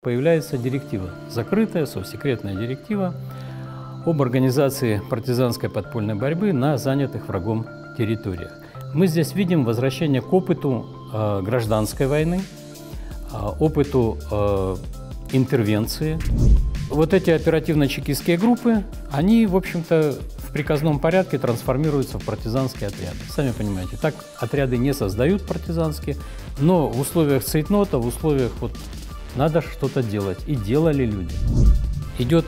Появляется директива, закрытая, совсекретная директива об организации партизанской подпольной борьбы на занятых врагом территориях. Мы здесь видим возвращение к опыту э, гражданской войны, э, опыту э, интервенции. Вот эти оперативно-чекистские группы, они, в общем-то, в приказном порядке трансформируются в партизанские отряды. Сами понимаете, так отряды не создают партизанские, но в условиях цейтнота, в условиях вот надо что-то делать. И делали люди. Идет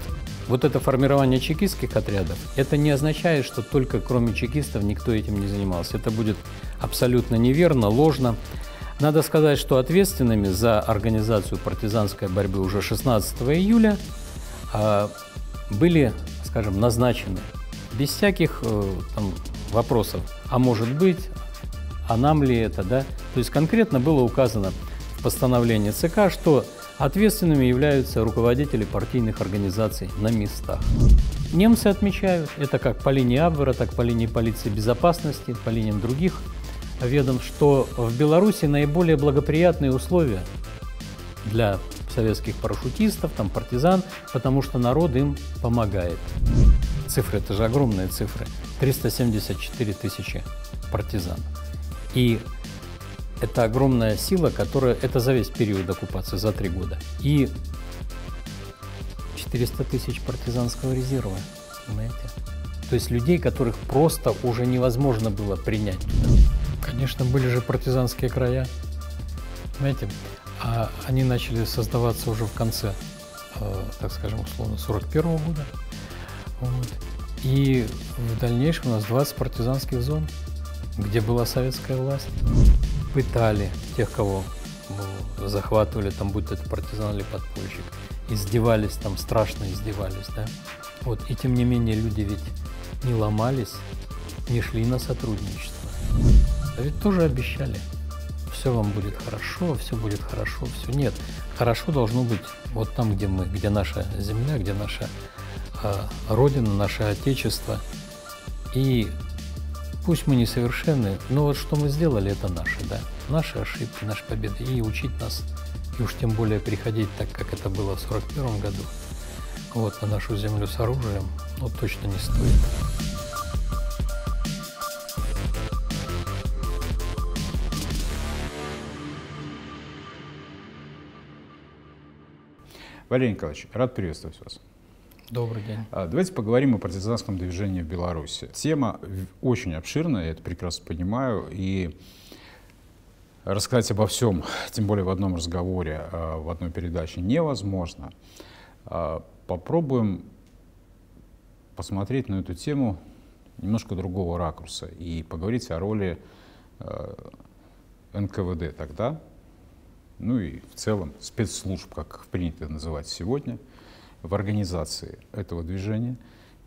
вот это формирование чекистских отрядов, это не означает, что только кроме чекистов никто этим не занимался. Это будет абсолютно неверно, ложно. Надо сказать, что ответственными за организацию партизанской борьбы уже 16 июля а, были, скажем, назначены без всяких э, там, вопросов, а может быть, а нам ли это, да? То есть конкретно было указано в постановлении ЦК, что Ответственными являются руководители партийных организаций на местах. Немцы отмечают, это как по линии Абвера, так по линии полиции безопасности, по линиям других ведомств, что в Беларуси наиболее благоприятные условия для советских парашютистов, там партизан, потому что народ им помогает. Цифры, это же огромные цифры. 374 тысячи партизан. И это огромная сила, которая... Это за весь период оккупации, за три года. И 400 тысяч партизанского резерва, понимаете? То есть людей, которых просто уже невозможно было принять. Конечно, были же партизанские края, понимаете? А они начали создаваться уже в конце, э, так скажем, условно, 41 -го года. Вот. И в дальнейшем у нас 20 партизанских зон, где была советская власть пытали тех, кого ну, захватывали, там, будь это партизан или подпольщик, издевались, там, страшно издевались, да. Вот, и тем не менее люди ведь не ломались, не шли на сотрудничество. А ведь тоже обещали, все вам будет хорошо, все будет хорошо, все нет. Хорошо должно быть вот там, где мы, где наша земля, где наша э, родина, наше отечество. И Пусть мы не совершенны, но вот что мы сделали, это наши, да? Наши ошибки, наши победы. И учить нас, и уж тем более приходить так, как это было в 1941 году, вот, на нашу землю с оружием, ну, точно не стоит. Валерий Николаевич, рад приветствовать вас. Добрый день. А, давайте поговорим о партизанском движении в Беларуси. Тема очень обширная, я это прекрасно понимаю, и рассказать обо всем, тем более в одном разговоре, а, в одной передаче, невозможно. А, попробуем посмотреть на эту тему немножко другого ракурса и поговорить о роли НКВД тогда, ну и в целом спецслужб, как их принято называть сегодня – в организации этого движения,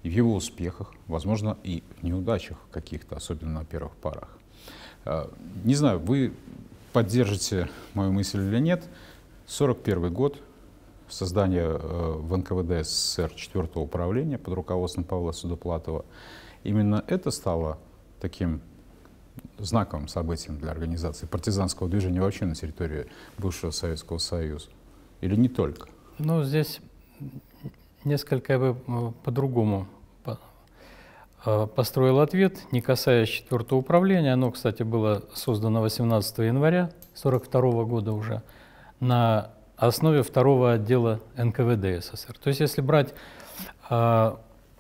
в его успехах, возможно, и в неудачах каких-то, особенно на первых парах. А, не знаю, вы поддержите мою мысль или нет. 41 год, создание э, в НКВД СССР 4 управления под руководством Павла Судоплатова. Именно это стало таким знаковым событием для организации партизанского движения вообще на территории бывшего Советского Союза? Или не только? Ну, здесь несколько я э, бы по-другому э, построил ответ, не касаясь четвертого управления. Оно, кстати, было создано 18 января 1942 года уже на основе второго отдела НКВД СССР. То есть если брать, э,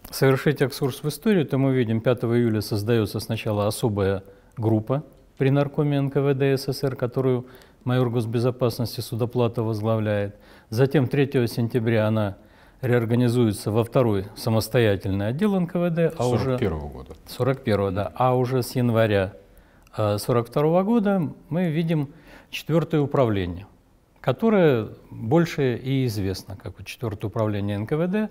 совершить экскурс в историю, то мы видим, 5 июля создается сначала особая группа при наркоме НКВД СССр, которую майор госбезопасности Судоплата возглавляет. Затем 3 сентября она реорганизуется во второй самостоятельный отдел НКВД, а 41 уже 41 года. 41 да, а уже с января 42 э, -го года мы видим четвертое управление, которое больше и известно как четвертое управление НКВД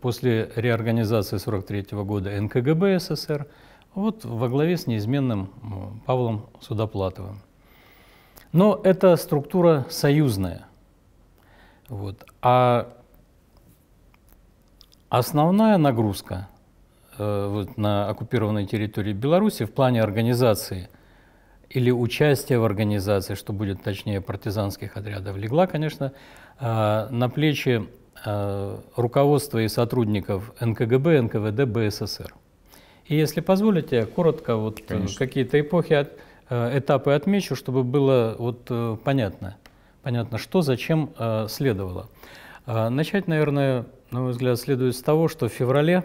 после реорганизации 43 -го года НКГБ СССР, вот во главе с неизменным Павлом Судоплатовым. Но эта структура союзная. Вот. А Основная нагрузка э, вот, на оккупированной территории Беларуси в плане организации или участия в организации, что будет точнее партизанских отрядов, легла, конечно, э, на плечи э, руководства и сотрудников НКГБ, НКВД, БССР. И если позволите, коротко вот какие-то эпохи, этапы отмечу, чтобы было вот понятно, понятно, что зачем следовало. Начать, наверное, на мой взгляд, следует из того, что в феврале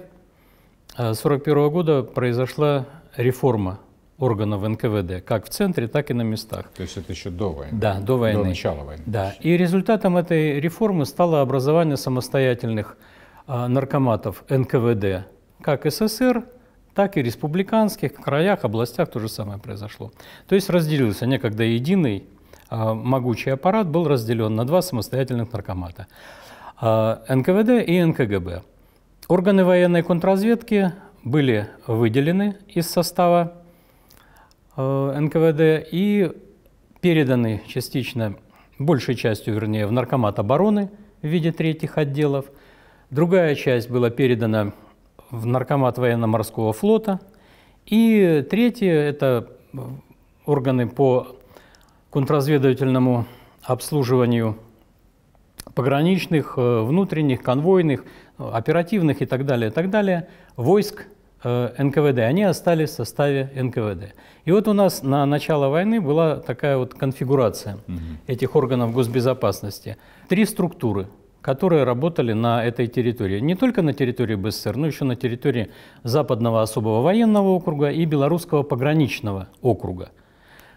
1941 э, года произошла реформа органов НКВД, как в центре, так и на местах. То есть это еще до войны? Да, до войны. До начала войны. Да, и результатом этой реформы стало образование самостоятельных э, наркоматов НКВД, как СССР, так и республиканских, краях, областях то же самое произошло. То есть разделился некогда единый э, могучий аппарат был разделен на два самостоятельных наркомата. А, НКВД и НКГБ. Органы военной контрразведки были выделены из состава а, НКВД и переданы частично, большей частью, вернее, в Наркомат обороны в виде третьих отделов. Другая часть была передана в Наркомат военно-морского флота. И третье – это органы по контрразведывательному обслуживанию пограничных, э, внутренних, конвойных, оперативных и так далее, и так далее, войск э, НКВД, они остались в составе НКВД. И вот у нас на начало войны была такая вот конфигурация угу. этих органов госбезопасности. Три структуры, которые работали на этой территории. Не только на территории БССР, но еще на территории Западного особого военного округа и Белорусского пограничного округа.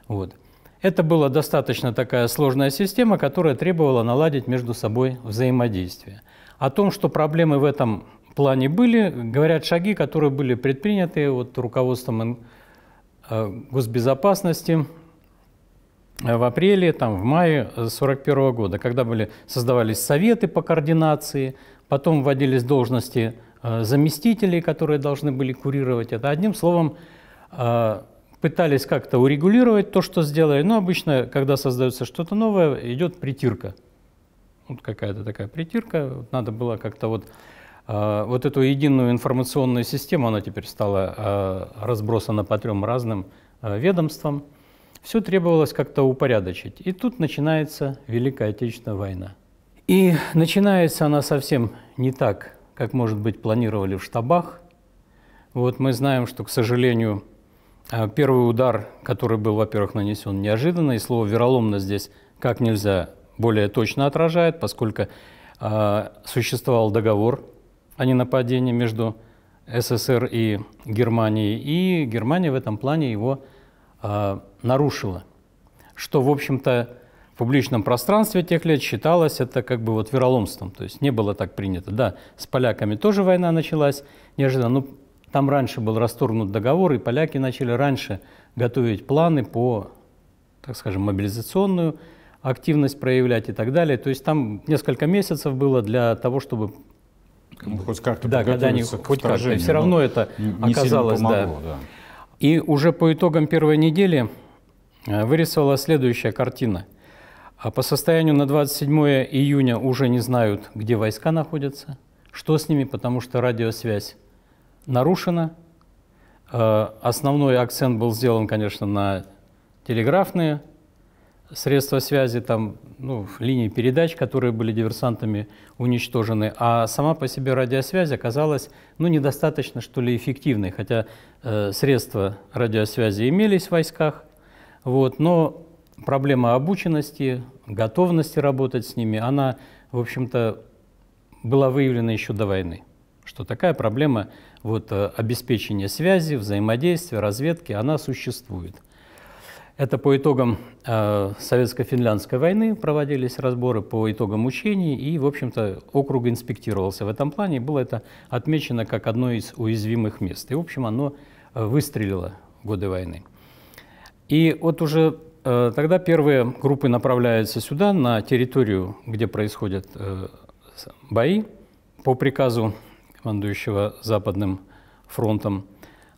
Вот. Это была достаточно такая сложная система, которая требовала наладить между собой взаимодействие. О том, что проблемы в этом плане были, говорят шаги, которые были предприняты вот руководством э, госбезопасности в апреле, там, в мае 1941 э, года, когда были, создавались советы по координации, потом вводились должности э, заместителей, которые должны были курировать это. Одним словом, пытались как-то урегулировать то, что сделали, но обычно, когда создается что-то новое, идет притирка. Вот какая-то такая притирка, надо было как-то вот, а, вот эту единую информационную систему, она теперь стала а, разбросана по трем разным а, ведомствам, все требовалось как-то упорядочить. И тут начинается Великая Отечественная война. И начинается она совсем не так, как, может быть, планировали в штабах. Вот мы знаем, что, к сожалению, а первый удар, который был, во-первых, нанесен неожиданно, и слово «вероломно» здесь как нельзя более точно отражает, поскольку э, существовал договор о ненападении между СССР и Германией, и Германия в этом плане его э, нарушила, что, в общем-то, в публичном пространстве тех лет считалось это как бы вот вероломством, то есть не было так принято. Да, с поляками тоже война началась неожиданно, но там раньше был расторгнут договор, и поляки начали раньше готовить планы по, так скажем, мобилизационную активность проявлять и так далее. То есть там несколько месяцев было для того, чтобы ну, хоть как-то да, когда они, хоть как-то. Все равно это не оказалось, помогло, да. да. И уже по итогам первой недели э, вырисовала следующая картина. А по состоянию на 27 июня уже не знают, где войска находятся, что с ними, потому что радиосвязь нарушена. Э, основной акцент был сделан, конечно, на телеграфные средства связи, там, ну, линии передач, которые были диверсантами уничтожены, а сама по себе радиосвязь оказалась ну, недостаточно, что ли, эффективной, хотя э, средства радиосвязи имелись в войсках, вот, но проблема обученности, готовности работать с ними, она, в общем-то, была выявлена еще до войны, что такая проблема вот, э, обеспечения связи, взаимодействия, разведки, она существует. Это по итогам э, Советско-финляндской войны проводились разборы по итогам учений, и, в общем-то, округ инспектировался в этом плане. Было это отмечено как одно из уязвимых мест. И, в общем, оно э, выстрелило в годы войны. И вот уже э, тогда первые группы направляются сюда, на территорию, где происходят э, бои, по приказу командующего Западным фронтом,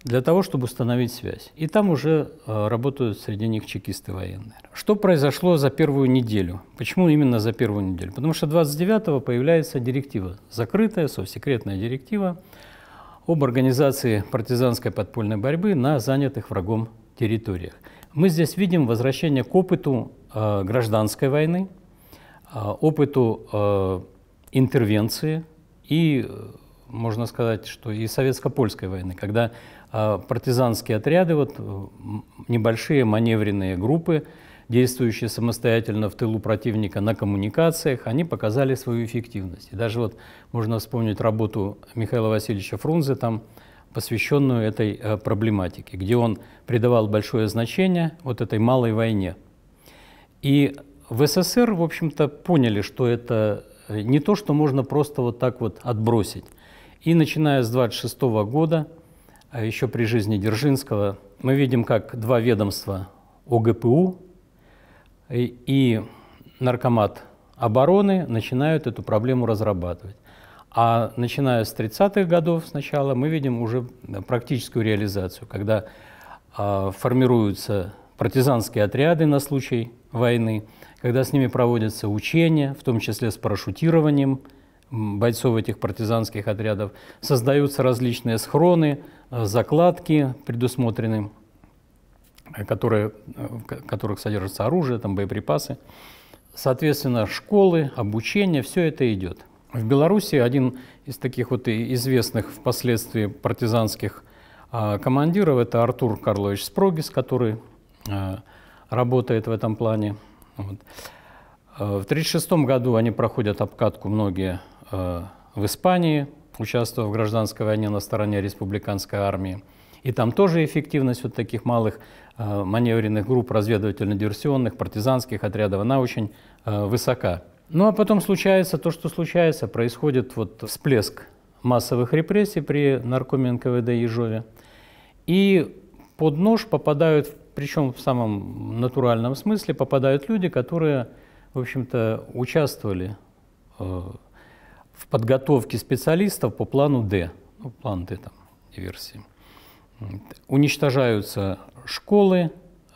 для того, чтобы установить связь. И там уже э, работают среди них чекисты военные. Что произошло за первую неделю? Почему именно за первую неделю? Потому что 29-го появляется директива, закрытая, совсекретная директива об организации партизанской подпольной борьбы на занятых врагом территориях. Мы здесь видим возвращение к опыту э, гражданской войны, э, опыту э, интервенции и э, можно сказать, что и советско-польской войны, когда а, партизанские отряды, вот э, небольшие маневренные группы, действующие самостоятельно в тылу противника на коммуникациях, они показали свою эффективность. И даже вот можно вспомнить работу Михаила Васильевича Фрунзе, там, посвященную этой э, проблематике, где он придавал большое значение вот этой малой войне. И в СССР, в общем-то, поняли, что это э, не то, что можно просто вот так вот отбросить. И начиная с 26 года, а еще при жизни Держинского, мы видим, как два ведомства ОГПУ и Наркомат обороны начинают эту проблему разрабатывать. А начиная с 30-х годов сначала мы видим уже практическую реализацию, когда э, формируются партизанские отряды на случай войны, когда с ними проводятся учения, в том числе с парашютированием, бойцов этих партизанских отрядов. Создаются различные схроны, э, закладки предусмотрены, э, которые, в э, которых содержится оружие, там, боеприпасы. Соответственно, школы, обучение, все это идет. В Беларуси один из таких вот известных впоследствии партизанских а, командиров – это Артур Карлович Спрогис, который работает в этом плане. Вот. В 1936 году они проходят обкатку многие Э, в Испании, участвовал в гражданской войне на стороне республиканской армии. И там тоже эффективность вот таких малых э, маневренных групп, разведывательно-диверсионных, партизанских отрядов, она очень э, высока. Ну а потом случается то, что случается. Происходит вот всплеск массовых репрессий при наркоме НКВД Ежове. И под нож попадают, причем в самом натуральном смысле, попадают люди, которые, в общем-то, участвовали в подготовке специалистов по плану Д, ну, план Д там, диверсии. Уничтожаются школы,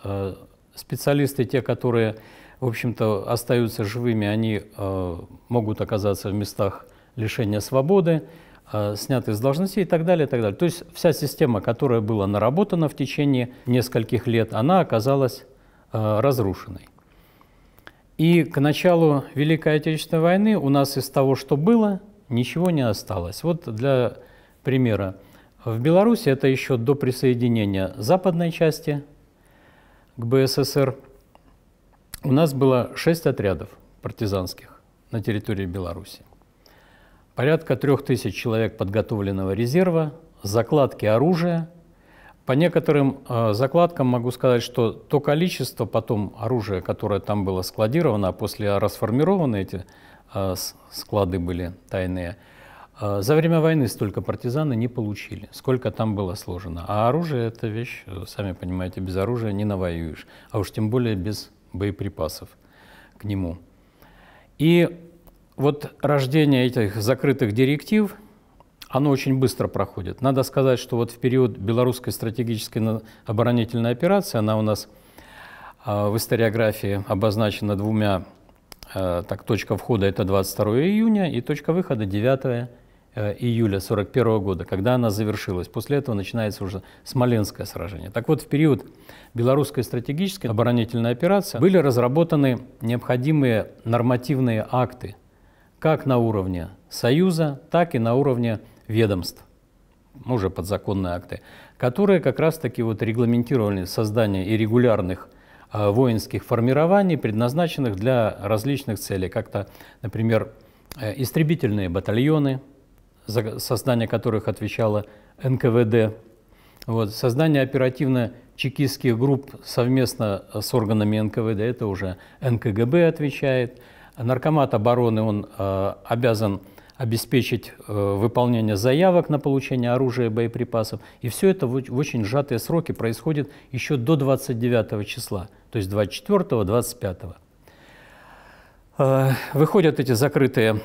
э, специалисты, те, которые, в общем-то, остаются живыми, они э, могут оказаться в местах лишения свободы, э, сняты с должностей и так далее, и так далее. То есть вся система, которая была наработана в течение нескольких лет, она оказалась разрушенной. И к началу Великой Отечественной войны у нас из того, что было, ничего не осталось. Вот для примера. В Беларуси это еще до присоединения западной части к БССР у нас было шесть отрядов партизанских на территории Беларуси. Порядка трех тысяч человек подготовленного резерва, закладки оружия – по некоторым э, закладкам могу сказать, что то количество потом оружия, которое там было складировано, а после расформированы эти э, склады были тайные, э, за время войны столько партизаны не получили, сколько там было сложено. А оружие – это вещь, э, сами понимаете, без оружия не навоюешь, а уж тем более без боеприпасов к нему. И вот рождение этих закрытых директив – оно очень быстро проходит. Надо сказать, что вот в период белорусской стратегической оборонительной операции, она у нас а, в историографии обозначена двумя, э, так, точка входа – это 22 июня, и точка выхода – 9 э, июля 1941 года, когда она завершилась. После этого начинается уже Смоленское сражение. Так вот, в период белорусской стратегической оборонительной операции были разработаны необходимые нормативные акты как на уровне Союза, так и на уровне ведомств, ну, уже подзаконные акты, которые как раз-таки вот регламентировали создание и регулярных э, воинских формирований, предназначенных для различных целей. Как-то, например, э, истребительные батальоны, за создание которых отвечало НКВД, вот, создание оперативно-чекистских групп совместно э, с органами НКВД, это уже НКГБ отвечает. Наркомат обороны, он э, обязан обеспечить э, выполнение заявок на получение оружия и боеприпасов. И все это в очень сжатые сроки происходит еще до 29 числа, то есть 24-25. Э, выходят эти закрытые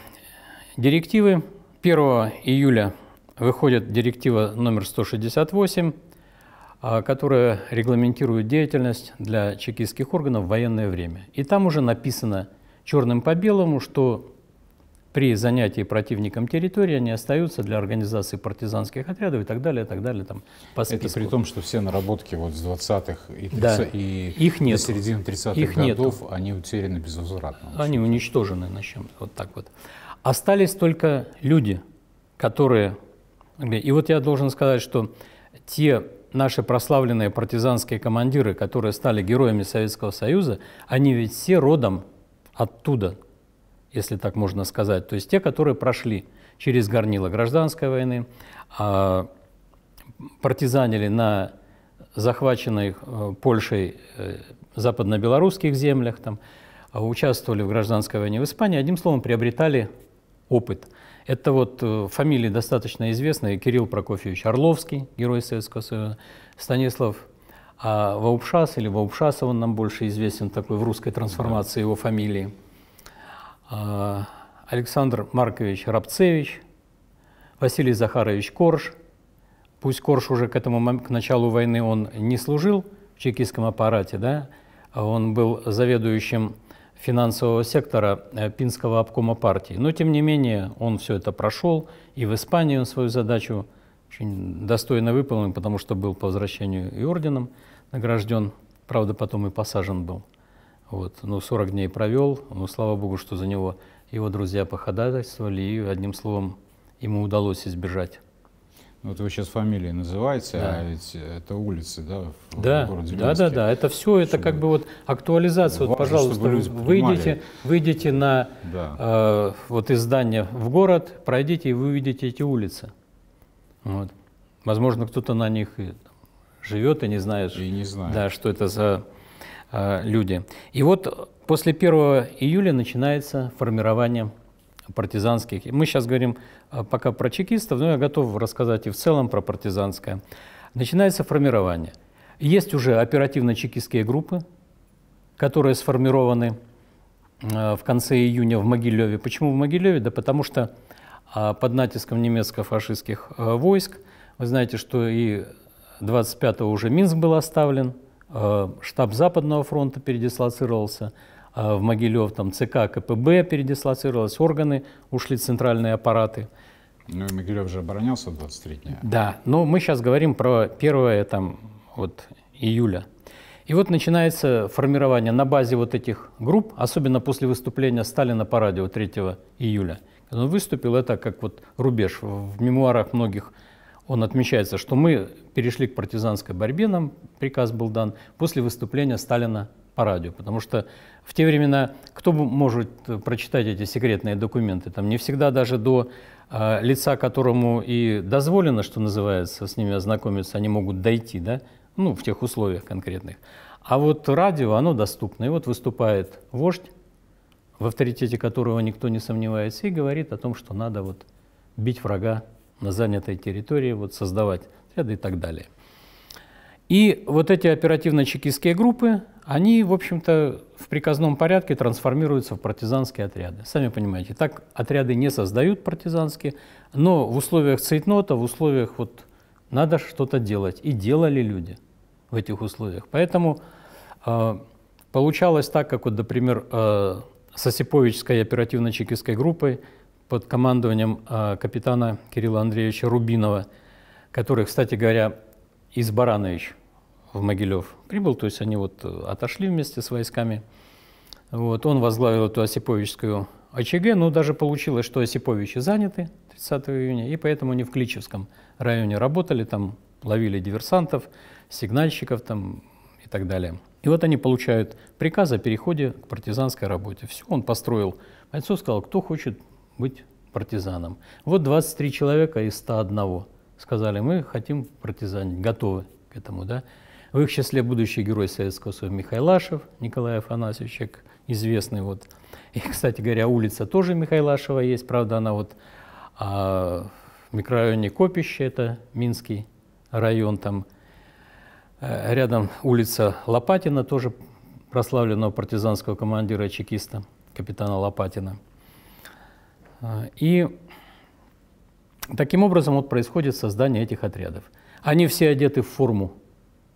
директивы. 1 июля выходит директива номер 168, э, которая регламентирует деятельность для чекистских органов в военное время. И там уже написано черным по белому, что при занятии противником территории они остаются для организации партизанских отрядов и так далее, и так далее. Там, по списку. Это при том, что все наработки вот с 20-х и, 30 да. и их нету. до середины 30-х их годов, нету. они утеряны безвозвратно. Они уничтожены на чем вот так вот. Остались только люди, которые... И вот я должен сказать, что те наши прославленные партизанские командиры, которые стали героями Советского Союза, они ведь все родом оттуда, если так можно сказать, то есть те, которые прошли через горнило гражданской войны, а, партизанили на захваченных э, Польшей э, западно-белорусских землях, там, а, участвовали в гражданской войне в Испании, одним словом, приобретали опыт. Это вот э, фамилии достаточно известные. Кирилл Прокофьевич Орловский, герой Советского Союза, Станислав а Ваупшас, или Ваупшасов, он нам больше известен такой в русской трансформации да. его фамилии. А, Александр Маркович Рабцевич, Василий Захарович Корж. Пусть Корж уже к, этому, к началу войны он не служил в чекистском аппарате, да, он был заведующим финансового сектора э, Пинского обкома партии. Но, тем не менее, он все это прошел, и в Испании он свою задачу очень достойно выполнил, потому что был по возвращению и орденом награжден, правда, потом и посажен был. Вот. Но ну, 40 дней провел, но слава богу, что за него его друзья походатайствовали, и одним словом ему удалось избежать. Вот ну, вы сейчас фамилии называете, да. а ведь это улицы, да, в да, городе Да, да, да, это все, это чтобы... как бы вот актуализация. Важно, вот, пожалуйста, выйдите, выйдите на да. э, вот издание в город, пройдите и вы увидите эти улицы. Вот. Возможно, кто-то на них и живет и не знает, и не знает. Да, что это за Э, люди. И вот после 1 июля начинается формирование партизанских. Мы сейчас говорим э, пока про чекистов, но я готов рассказать и в целом про партизанское. Начинается формирование. Есть уже оперативно-чекистские группы, которые сформированы э, в конце июня в Могилеве. Почему в Могилеве? Да потому что а, под натиском немецко-фашистских войск, вы знаете, что и 25-го уже Минск был оставлен – Э, штаб Западного фронта передислоцировался, э, в Могилев там ЦК КПБ передислоцировалось, органы ушли, центральные аппараты. Ну и Могилев же оборонялся 23 дня. Да, но мы сейчас говорим про первое там вот июля. И вот начинается формирование на базе вот этих групп, особенно после выступления Сталина по радио 3 июля. он выступил, это как вот рубеж в мемуарах многих он отмечается, что мы перешли к партизанской борьбе, нам приказ был дан после выступления Сталина по радио, потому что в те времена кто может э, прочитать эти секретные документы? Там не всегда даже до э, лица, которому и дозволено, что называется, с ними ознакомиться, они могут дойти, да, ну, в тех условиях конкретных. А вот радио, оно доступно, и вот выступает вождь, в авторитете которого никто не сомневается, и говорит о том, что надо вот бить врага на занятой территории вот, создавать отряды и так далее. И вот эти оперативно-чекистские группы, они, в общем-то, в приказном порядке трансформируются в партизанские отряды. Сами понимаете, так отряды не создают партизанские, но в условиях цейтнота, в условиях вот надо что-то делать. И делали люди в этих условиях. Поэтому э, получалось так, как вот, например, э, с Осиповичской оперативно-чекистской группой под командованием а, капитана Кирилла Андреевича Рубинова, который, кстати говоря, из Баранович в Могилев прибыл, то есть они вот э, отошли вместе с войсками. Вот, он возглавил эту Осиповичскую ОЧГ, но ну, даже получилось, что Осиповичи заняты 30 июня, и поэтому они в Кличевском районе работали, там ловили диверсантов, сигнальщиков там и так далее. И вот они получают приказ о переходе к партизанской работе. Все, он построил бойцов, сказал, кто хочет, быть партизаном. Вот 23 человека из 101 сказали, мы хотим партизанить, готовы к этому. Да? В их числе будущий герой Советского Союза Михайлашев, Николай Афанасьевич, известный. Вот. И, кстати говоря, улица тоже Михайлашева есть, правда, она вот а, в микрорайоне Копище, это Минский район, там э, рядом улица Лопатина, тоже прославленного партизанского командира-чекиста, капитана Лопатина – а, и таким образом вот происходит создание этих отрядов. Они все одеты в форму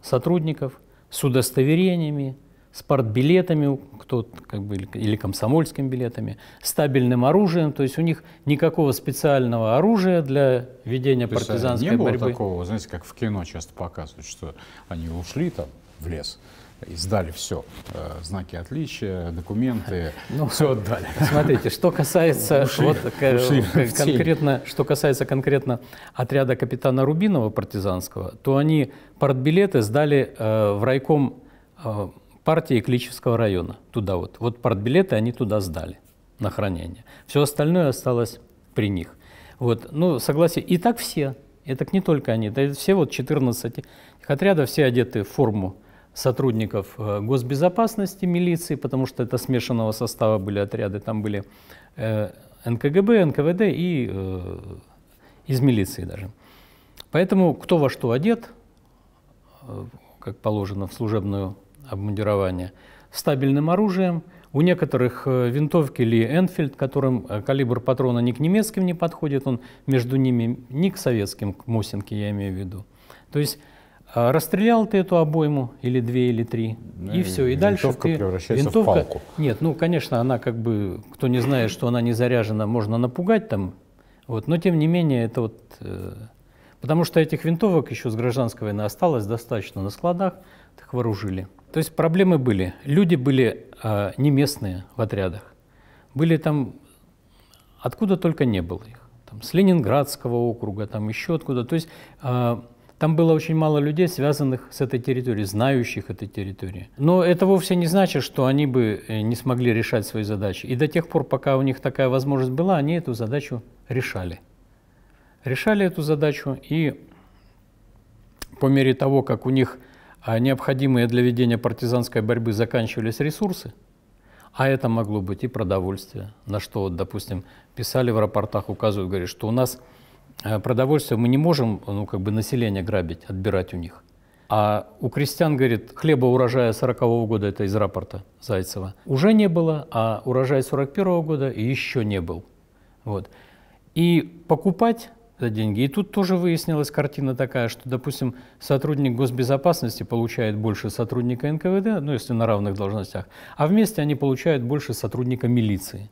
сотрудников, с удостоверениями, с кто, как бы, или комсомольскими билетами, стабильным оружием, то есть у них никакого специального оружия для ведения то э, партизанской борьбы. Не было такого, знаете, как в кино часто показывают, что они ушли там, в лес и сдали все. Э, знаки отличия, документы, ну, все отдали. Смотрите, что касается ушли, вот, ушли конкретно, что касается конкретно отряда капитана Рубинова партизанского, то они партбилеты сдали э, в райком э, партии Клического района, туда вот. Вот партбилеты они туда сдали на хранение. Все остальное осталось при них. Вот, ну, согласен. И так все. и так не только они. Да, все вот 14 отрядов, все одеты в форму сотрудников э, госбезопасности, милиции, потому что это смешанного состава были отряды, там были э, НКГБ, НКВД и э, из милиции даже. Поэтому кто во что одет, как положено в служебное обмундирование, с стабильным оружием, у некоторых винтовки Ли Энфильд, которым калибр патрона ни к немецким не подходит, он между ними ни к советским, к Мосинке я имею в виду. То есть а расстрелял ты эту обойму или две или три ну, и, все и дальше ты превращается винтовка в палку. нет ну конечно она как бы кто не знает что она не заряжена можно напугать там вот но тем не менее это вот э, потому что этих винтовок еще с гражданской войны осталось достаточно на складах их вооружили то есть проблемы были люди были э, не местные в отрядах были там откуда только не было их там с Ленинградского округа там еще откуда то есть э, там было очень мало людей, связанных с этой территорией, знающих этой территории. Но это вовсе не значит, что они бы э, не смогли решать свои задачи. И до тех пор, пока у них такая возможность была, они эту задачу решали. Решали эту задачу, и по мере того, как у них а, необходимые для ведения партизанской борьбы заканчивались ресурсы, а это могло быть и продовольствие, на что, допустим, писали в рапортах, указывают, говорят, что у нас Э, продовольствие мы не можем э, ну, как бы население грабить, отбирать у них. А у крестьян, говорит, хлеба урожая 40 -го года, это из рапорта Зайцева, уже не было, а урожай 41 -го года еще не был. Вот. И покупать за деньги. И тут тоже выяснилась картина такая, что, допустим, сотрудник госбезопасности получает больше сотрудника НКВД, ну, если на равных должностях, а вместе они получают больше сотрудника милиции.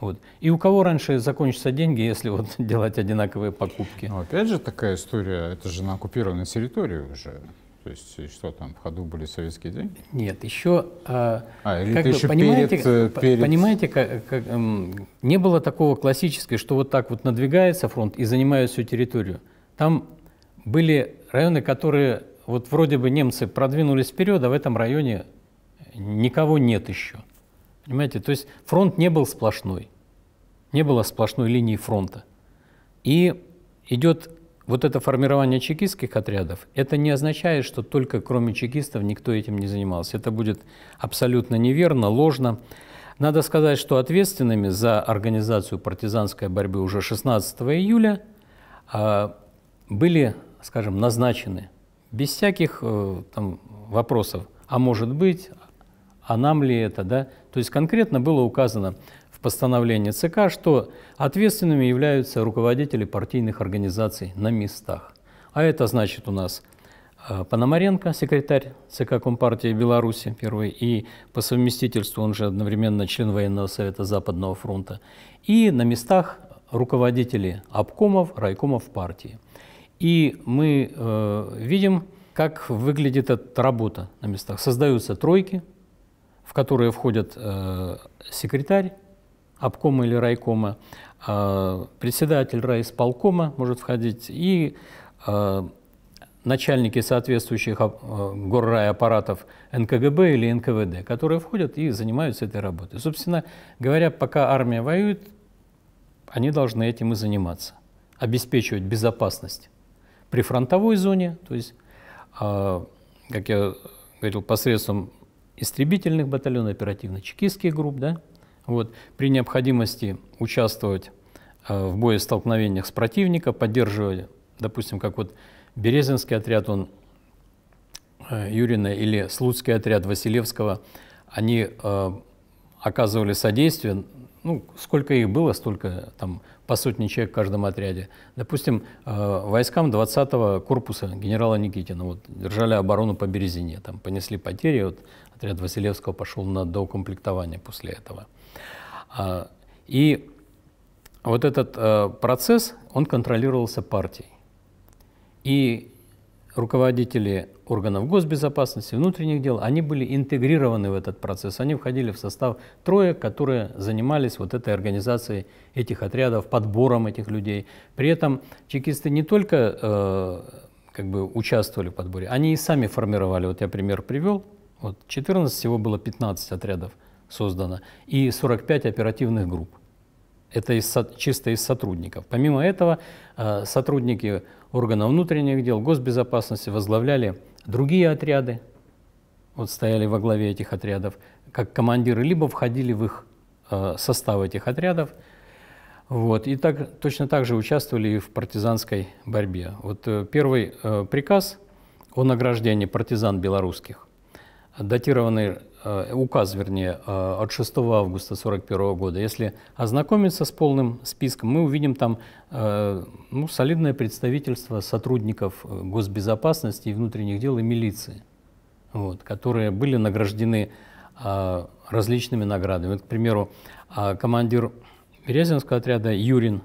Вот. И у кого раньше закончатся деньги, если вот делать одинаковые покупки? Но ну, опять же такая история, это же на оккупированной территории уже. То есть что там в ходу были советские деньги? Нет, еще. А, а, или как это бы, еще понимаете, перед... Э, понимаете, как, как, эм, не было такого классического, что вот так вот надвигается фронт и занимает всю территорию. Там были районы, которые вот вроде бы немцы продвинулись вперед, а в этом районе никого нет еще. Понимаете, то есть фронт не был сплошной, не было сплошной линии фронта. И идет вот это формирование чекистских отрядов, это не означает, что только кроме чекистов никто этим не занимался. Это будет абсолютно неверно, ложно. Надо сказать, что ответственными за организацию партизанской борьбы уже 16 июля а, были, скажем, назначены без всяких э, там, вопросов, а может быть, а нам ли это, да, то есть конкретно было указано в постановлении ЦК, что ответственными являются руководители партийных организаций на местах. А это значит у нас э, Пономаренко, секретарь ЦК Компартии Беларуси первый, и по совместительству он же одновременно член военного совета Западного фронта, и на местах руководители обкомов, райкомов партии. И мы э, видим, как выглядит эта работа на местах. Создаются тройки, в которые входят э, секретарь обкома или райкома, э, председатель райисполкома может входить и э, начальники соответствующих э, горрай аппаратов НКГБ или НКВД, которые входят и занимаются этой работой. Собственно говоря, пока армия воюет, они должны этим и заниматься, обеспечивать безопасность при фронтовой зоне, то есть, э, как я говорил, посредством истребительных батальонов, оперативно-чекистских групп, да, вот, при необходимости участвовать э, в боестолкновениях с противником, поддерживая, допустим, как вот Березинский отряд, он э, Юрина или Слуцкий отряд Василевского, они э, оказывали содействие, ну, сколько их было, столько там по сотни человек в каждом отряде. Допустим, э, войскам 20-го корпуса генерала Никитина вот, держали оборону по Березине, там понесли потери, вот Отряд Василевского пошел на доукомплектование после этого. А, и вот этот э, процесс, он контролировался партией. И руководители органов госбезопасности, внутренних дел, они были интегрированы в этот процесс. Они входили в состав троек, которые занимались вот этой организацией этих отрядов, подбором этих людей. При этом чекисты не только э, как бы участвовали в подборе, они и сами формировали. Вот я пример привел вот 14, всего было 15 отрядов создано, и 45 оперативных групп. Это из, чисто из сотрудников. Помимо этого, э, сотрудники органов внутренних дел, госбезопасности возглавляли другие отряды, вот стояли во главе этих отрядов, как командиры, либо входили в их э, состав этих отрядов. Вот. И так, точно так же участвовали и в партизанской борьбе. Вот э, первый приказ о награждении партизан белорусских датированный э, указ, вернее, э, от 6 августа 1941 года. Если ознакомиться с полным списком, мы увидим там э, ну, солидное представительство сотрудников госбезопасности и внутренних дел и милиции, вот, которые были награждены различными наградами. Вот, к примеру, командир Березинского отряда Юрин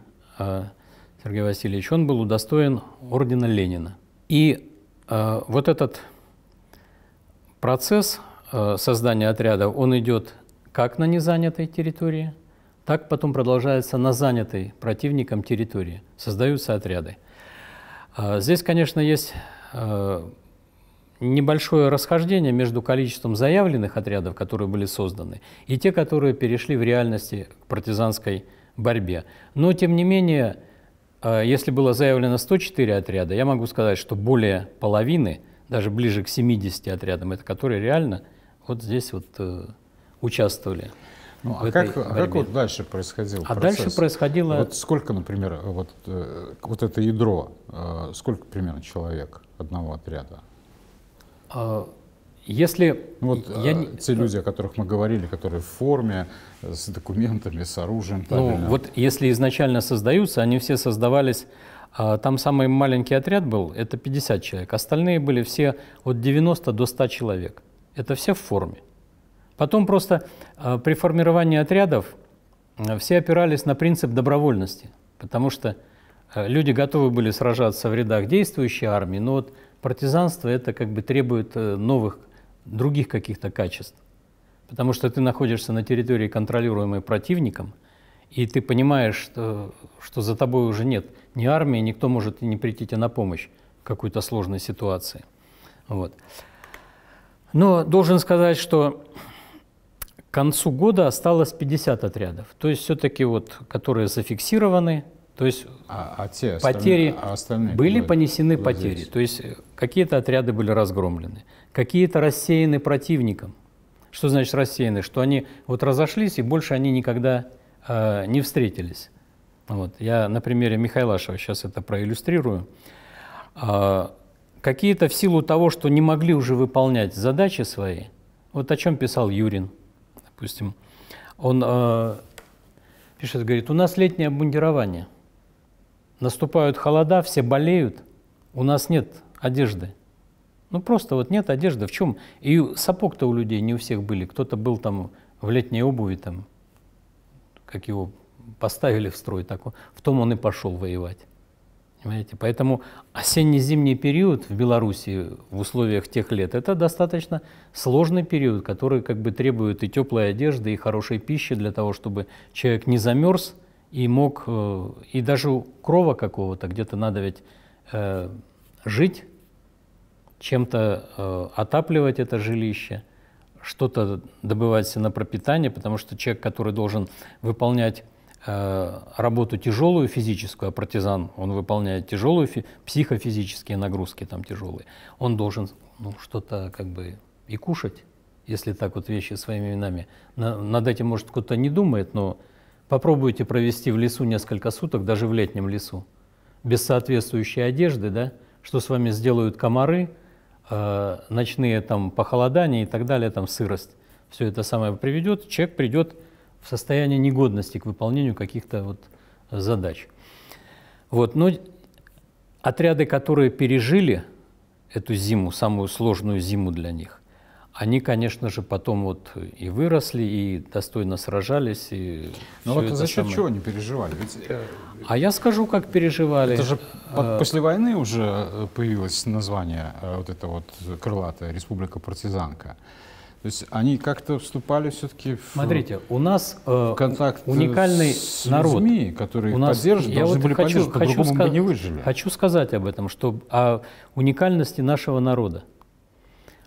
Сергей Васильевич, он был удостоен ордена Ленина. И вот этот Процесс э, создания отряда, он идет как на незанятой территории, так потом продолжается на занятой противником территории. Создаются отряды. Э, здесь, конечно, есть э, небольшое расхождение между количеством заявленных отрядов, которые были созданы, и те, которые перешли в реальности к партизанской борьбе. Но, тем не менее, если было заявлено 104 отряда, я могу сказать, что более половины – даже ближе к 70 отрядам, это которые реально вот здесь вот э, участвовали. Ну, а, а как, как вот дальше происходил а процесс? дальше происходило... Вот сколько, например, вот, э, вот это ядро, э, сколько примерно человек одного отряда? А, если... Ну, вот я... Э, те люди, о которых мы говорили, которые в форме, э, с документами, с оружием. Ну, вот если изначально создаются, они все создавались а, там самый маленький отряд был, это 50 человек. Остальные были все от 90 до 100 человек. Это все в форме. Потом просто а, при формировании отрядов а, все опирались на принцип добровольности, потому что люди готовы были сражаться в рядах действующей армии, но вот партизанство это как бы требует э, новых, других каких-то качеств. Потому что ты находишься на территории, контролируемой противником, и ты понимаешь, что, что за тобой уже нет – ни армия, никто может не прийти тебе на помощь в какой-то сложной ситуации. Вот. Но должен сказать, что к концу года осталось 50 отрядов, то есть все-таки вот, которые зафиксированы, то есть а, а те потери а остальные были понесены куда потери, здесь? то есть какие-то отряды были разгромлены, какие-то рассеяны противником. Что значит рассеяны? Что они вот разошлись и больше они никогда э, не встретились. Вот. Я на примере Михайлашева сейчас это проиллюстрирую. А, какие-то в силу того, что не могли уже выполнять задачи свои, вот о чем писал Юрин, допустим, он э, пишет, говорит, у нас летнее обмундирование, наступают холода, все болеют, у нас нет одежды. Ну просто вот нет одежды. В чем? И сапог-то у людей не у всех были. Кто-то был там в летней обуви, там, как его поставили в строй, так, в том он и пошел воевать. Понимаете? Поэтому осенне-зимний период в Беларуси в условиях тех лет – это достаточно сложный период, который как бы требует и теплой одежды, и хорошей пищи для того, чтобы человек не замерз и мог, э, и даже крова какого-то, где-то надо ведь э, жить, чем-то э, отапливать это жилище, что-то добывать себе на пропитание, потому что человек, который должен выполнять Э, работу тяжелую физическую, а партизан, он выполняет тяжелую, психофизические нагрузки там тяжелые, он должен ну, что-то как бы и кушать, если так вот вещи своими именами. На, над этим, может, кто-то не думает, но попробуйте провести в лесу несколько суток, даже в летнем лесу, без соответствующей одежды, да, что с вами сделают комары, э, ночные там похолодания и так далее, там сырость. Все это самое приведет, человек придет в состоянии негодности к выполнению каких-то вот задач. Вот, но ну, отряды, которые пережили эту зиму, самую сложную зиму для них, они, конечно же, потом вот и выросли, и достойно сражались. И ну вот за счет самое... чего они переживали? Ведь... Э, а я скажу, как переживали. Это же а, под, после войны уже э, появилось название э, вот это вот крылатое «Республика партизанка». То есть они как-то вступали все-таки в Смотрите, у нас э, в контакт уникальный с народ, людьми, которые у нас, поддерживают, я должны вот были хочу, поддерживать, хочу ска- бы не выжили. Хочу сказать об этом, что о а, уникальности нашего народа,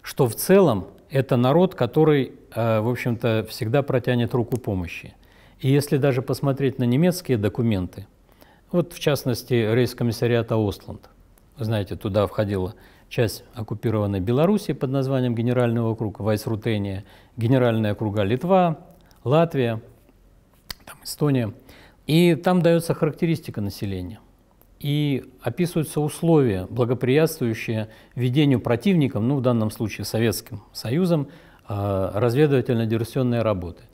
что в целом это народ, который, э, в общем-то, всегда протянет руку помощи. И если даже посмотреть на немецкие документы, вот в частности рейс-комиссариата Остланд, знаете, туда входило часть оккупированной Белоруссии под названием Генеральный округ Вайсрутения, Генеральные округа Литва, Латвия, там Эстония. И там дается характеристика населения. И описываются условия, благоприятствующие ведению противникам, ну в данном случае Советским Союзом, а, разведывательно-диверсионной работы.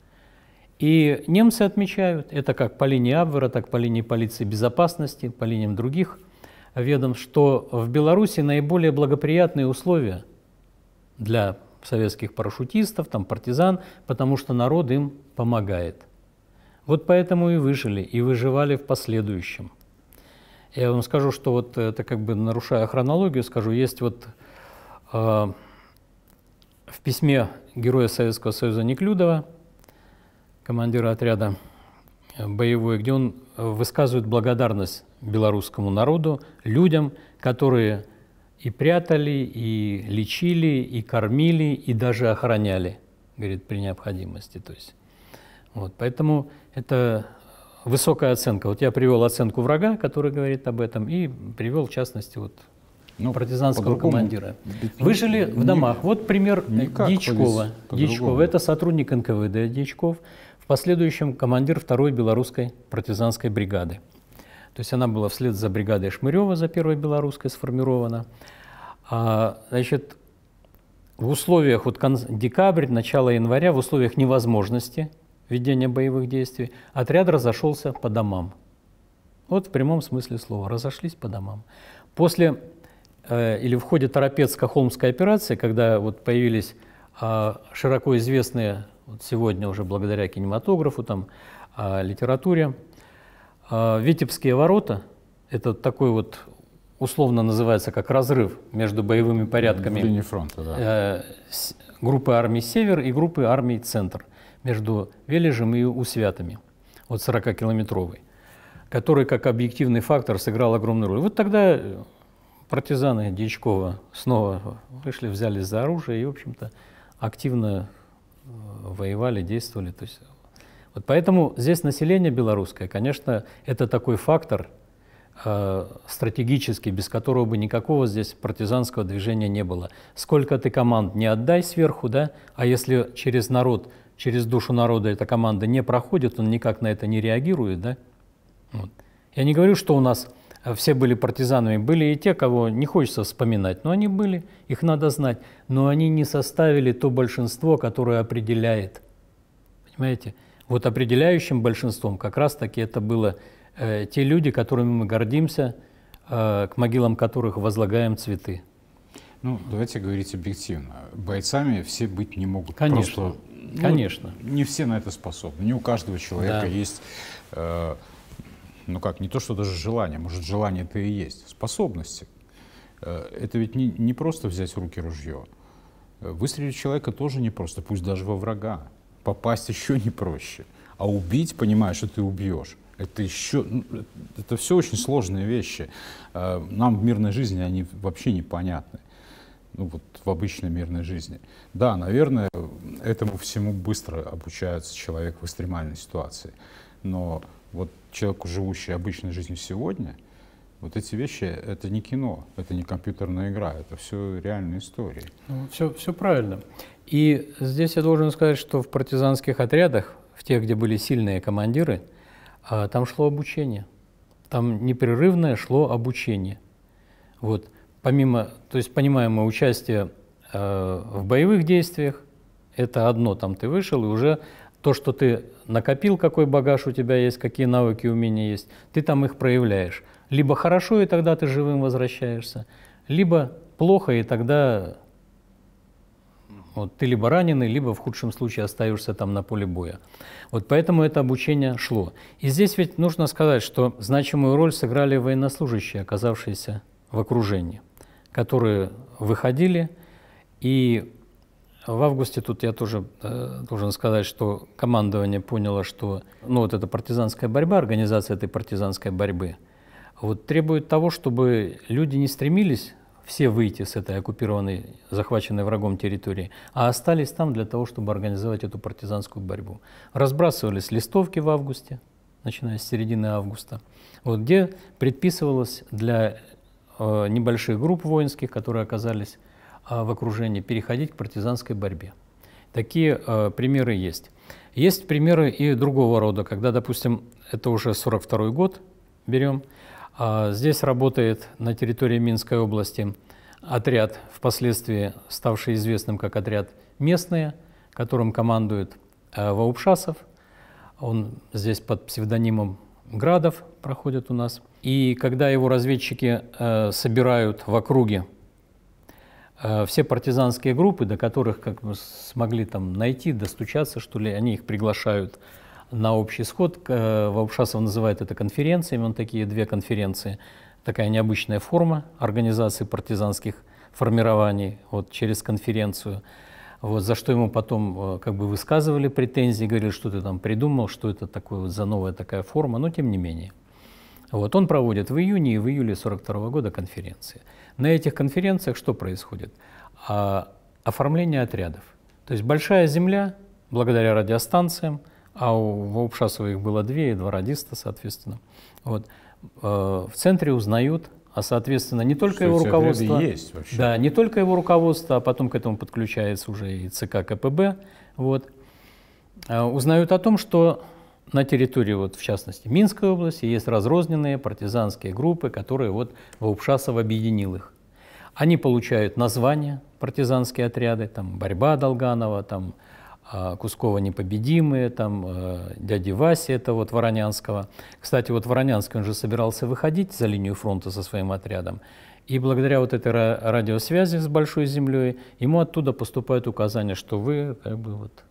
И немцы отмечают, это как по линии Абвера, так по линии полиции безопасности, по линиям других – ведомств, что в Беларуси наиболее благоприятные условия для советских парашютистов, там, партизан, потому что народ им помогает. Вот поэтому и выжили, и выживали в последующем. Я вам скажу, что вот это как бы нарушая хронологию, скажу, есть вот э, в письме героя Советского Союза Неклюдова, командира отряда боевой, где он высказывает благодарность белорусскому народу, людям, которые и прятали, и лечили, и кормили, и даже охраняли, говорит, при необходимости. То есть. Вот, поэтому это высокая оценка. Вот я привел оценку врага, который говорит об этом, и привел, в частности, вот ну, партизанского командира. Выжили в домах. Вот пример э, Дьячкова. Дьячкова – это сотрудник НКВД Дьячков, в последующем командир второй белорусской партизанской бригады. То есть она была вслед за бригадой Шмырева, за первой белорусской сформирована. А, значит, в условиях, вот конц... декабрь, начало января, в условиях невозможности ведения боевых действий, отряд разошелся по домам. Вот в прямом смысле слова, разошлись по домам. После э, или в ходе Торопецко-Холмской операции, когда вот появились э, широко известные вот сегодня уже благодаря кинематографу, там, э, литературе, а, Витебские ворота – это такой вот условно называется как разрыв между боевыми порядками фронта, да. Э, группы армий «Север» и группы армий «Центр» между Вележем и Усвятами, вот 40-километровый, который как объективный фактор сыграл огромную роль. Вот тогда э, партизаны Дьячкова снова вышли, взяли за оружие и, в общем-то, активно э, воевали, действовали. То есть вот поэтому здесь население белорусское, конечно, это такой фактор э, стратегический, без которого бы никакого здесь партизанского движения не было. Сколько ты команд не отдай сверху, да, а если через народ, через душу народа эта команда не проходит, он никак на это не реагирует, да. Вот. Я не говорю, что у нас э, все были партизанами, были и те, кого не хочется вспоминать, но они были, их надо знать, но они не составили то большинство, которое определяет. Понимаете? Вот определяющим большинством как раз-таки это было э, те люди, которыми мы гордимся, э, к могилам которых возлагаем цветы. Ну, давайте говорить объективно. Бойцами все быть не могут. Конечно. Просто, ну, Конечно. Не все на это способны. Не у каждого человека да. есть... Э, ну как, не то, что даже желание, может, желание это и есть, способности. Э, это ведь не, не просто взять в руки ружье. Выстрелить человека тоже не просто, пусть даже во врага попасть еще не проще. А убить, понимаешь, что ты убьешь. Это еще, ну, это все очень сложные вещи. Э, нам в мирной жизни они вообще непонятны. Ну вот в обычной мирной жизни. Да, наверное, этому всему быстро обучается человек в экстремальной ситуации. Но вот человеку, живущий обычной жизнью сегодня, вот эти вещи — это не кино, это не компьютерная игра, это все реальные истории. Ну, все, все правильно. И здесь я должен сказать, что в партизанских отрядах, в тех, где были сильные командиры, а, там шло обучение. Там непрерывное шло обучение. Вот. Помимо, то есть понимаемое участие а, в боевых действиях, это одно, там ты вышел, и уже то, что ты накопил, какой багаж у тебя есть, какие навыки, умения есть, ты там их проявляешь. Либо хорошо, и тогда ты живым возвращаешься, либо плохо, и тогда вот, ты либо раненый, либо в худшем случае остаешься там на поле боя. Вот поэтому это обучение шло. И здесь ведь нужно сказать, что значимую роль сыграли военнослужащие, оказавшиеся в окружении, которые выходили. И в августе тут я тоже э, должен сказать, что командование поняло, что ну, вот эта партизанская борьба, организация этой партизанской борьбы, вот требует того, чтобы люди не стремились все выйти с этой оккупированной, захваченной врагом территории, а остались там для того, чтобы организовать эту партизанскую борьбу. Разбрасывались листовки в августе, начиная с середины августа, вот, где предписывалось для э, небольших групп воинских, которые оказались э, в окружении, переходить к партизанской борьбе. Такие э, примеры есть. Есть примеры и другого рода, когда, допустим, это уже 42 год берем, а, здесь работает на территории Минской области отряд, впоследствии ставший известным как отряд «Местные», которым командует э, Ваупшасов. Он здесь под псевдонимом Градов проходит у нас. И когда его разведчики э, собирают в округе э, все партизанские группы, до которых как мы смогли там найти, достучаться, что ли, они их приглашают на общий сход. Э, Ваупшасов называет это конференциями. Он такие две конференции. Такая необычная форма организации партизанских формирований вот, через конференцию. Вот, за что ему потом э, как бы высказывали претензии, говорили, что ты там придумал, что это такое вот за новая такая форма, но тем не менее. Вот, он проводит в июне и в июле 1942 -го года конференции. На этих конференциях что происходит? А, оформление отрядов. То есть большая земля, благодаря радиостанциям, а у Ваупшасова их было две, и два радиста, соответственно. Вот. Э, в центре узнают, а, соответственно, не только что его руководство... есть вообще. Да, не только его руководство, а потом к этому подключается уже и ЦК КПБ. Вот. Э, узнают о том, что на территории, вот, в частности, Минской области, есть разрозненные партизанские группы, которые вот Ваупшасов объединил их. Они получают названия партизанские отряды, там борьба Долганова, там а, Кускова непобедимые, там э, дяди Васи, это вот Воронянского. Кстати, вот Воронянский, он же собирался выходить за линию фронта со своим отрядом. И благодаря вот этой радиосвязи с Большой Землей ему оттуда поступают указания, что вы как бы вот...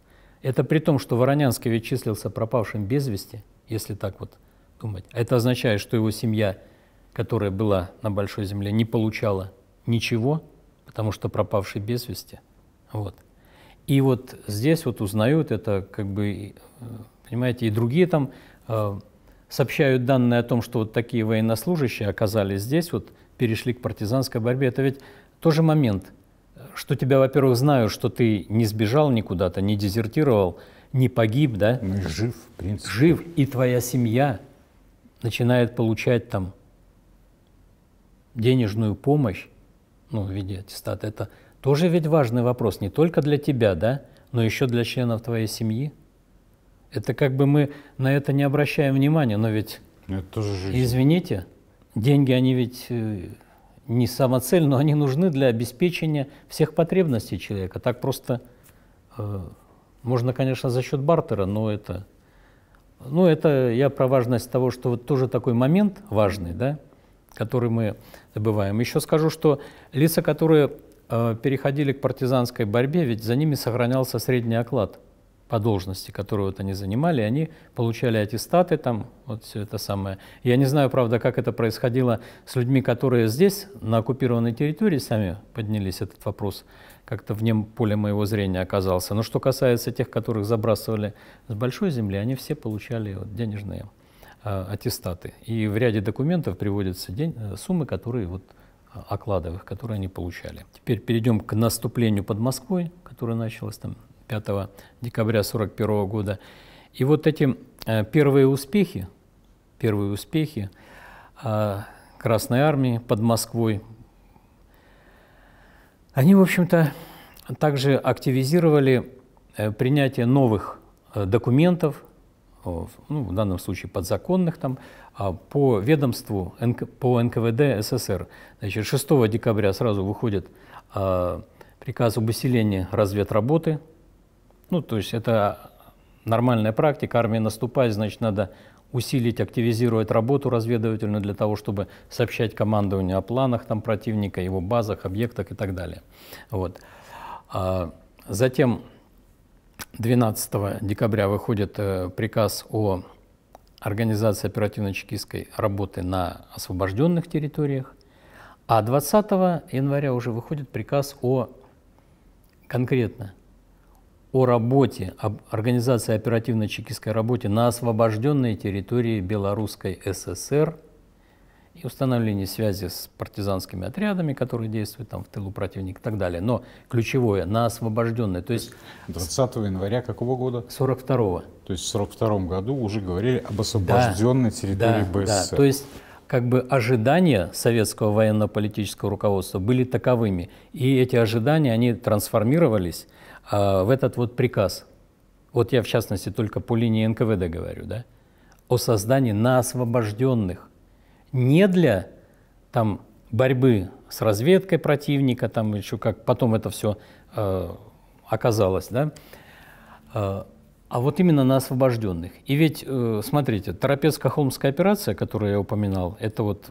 Это при том, что Воронянский ведь числился пропавшим без вести, если так вот думать. Это означает, что его семья, которая была на Большой Земле, не получала ничего, потому что пропавший без вести. Вот. И вот здесь вот узнают это, как бы, э, понимаете, и другие там э, сообщают данные о том, что вот такие военнослужащие оказались здесь, вот перешли к партизанской борьбе. Это ведь тоже момент, что тебя, во-первых, знают, что ты не сбежал никуда-то, не дезертировал, не погиб, да? Ну, жив, в принципе. Жив, и твоя семья начинает получать там денежную помощь, ну, в виде аттестата. Это тоже ведь важный вопрос не только для тебя, да, но еще для членов твоей семьи. Это как бы мы на это не обращаем внимания, но ведь... Это тоже жизнь. Извините, деньги, они ведь э, не самоцель, но они нужны для обеспечения всех потребностей человека. Так просто э, можно, конечно, за счет бартера, но это... Ну, это я про важность того, что вот тоже такой момент важный, да, который мы добываем. Еще скажу, что лица, которые Э, переходили к партизанской борьбе, ведь за ними сохранялся средний оклад по должности, которую вот они занимали, они получали аттестаты там, вот все это самое. Я не знаю, правда, как это происходило с людьми, которые здесь, на оккупированной территории, сами поднялись этот вопрос, как-то в вне поле моего зрения оказался. Но что касается тех, которых забрасывали с большой земли, они все получали вот денежные э, аттестаты. И в ряде документов приводятся день, э, суммы, которые вот, э, окладовых, которые они получали. Теперь перейдем к наступлению под Москвой, которое началось там 5 декабря 1941 года. И вот эти э, первые успехи, первые успехи э, Красной Армии под Москвой, они, в общем-то, также активизировали э, принятие новых документов, ну, в данном случае подзаконных, там, а по ведомству, по НКВД СССР. Значит, 6 декабря сразу выходит а, приказ об усилении разведработы. Ну, то есть это нормальная практика, армия наступает, значит, надо усилить, активизировать работу разведывательную для того, чтобы сообщать командованию о планах там, противника, его базах, объектах и так далее. Вот. А затем 12 декабря выходит э, приказ о организации оперативно-чекистской работы на освобожденных территориях, а 20 января уже выходит приказ о конкретно о работе, об организации оперативно-чекистской работе на освобожденной территории Белорусской ССР – и установление связи с партизанскими отрядами, которые действуют там в тылу противника и так далее. Но ключевое, на освобожденное, то есть... 20 января какого года? 42-го. То есть в 42 году уже говорили об освобожденной да, территории да, БССР. Да, то есть как бы ожидания советского военно-политического руководства были таковыми. И эти ожидания, они трансформировались э, в этот вот приказ. Вот я, в частности, только по линии НКВД говорю, да, о создании на освобожденных не для там, борьбы с разведкой противника, там еще как потом это все э, оказалось, да, э, а вот именно на освобожденных. И ведь, э, смотрите, Торопецко-Холмская операция, которую я упоминал, это вот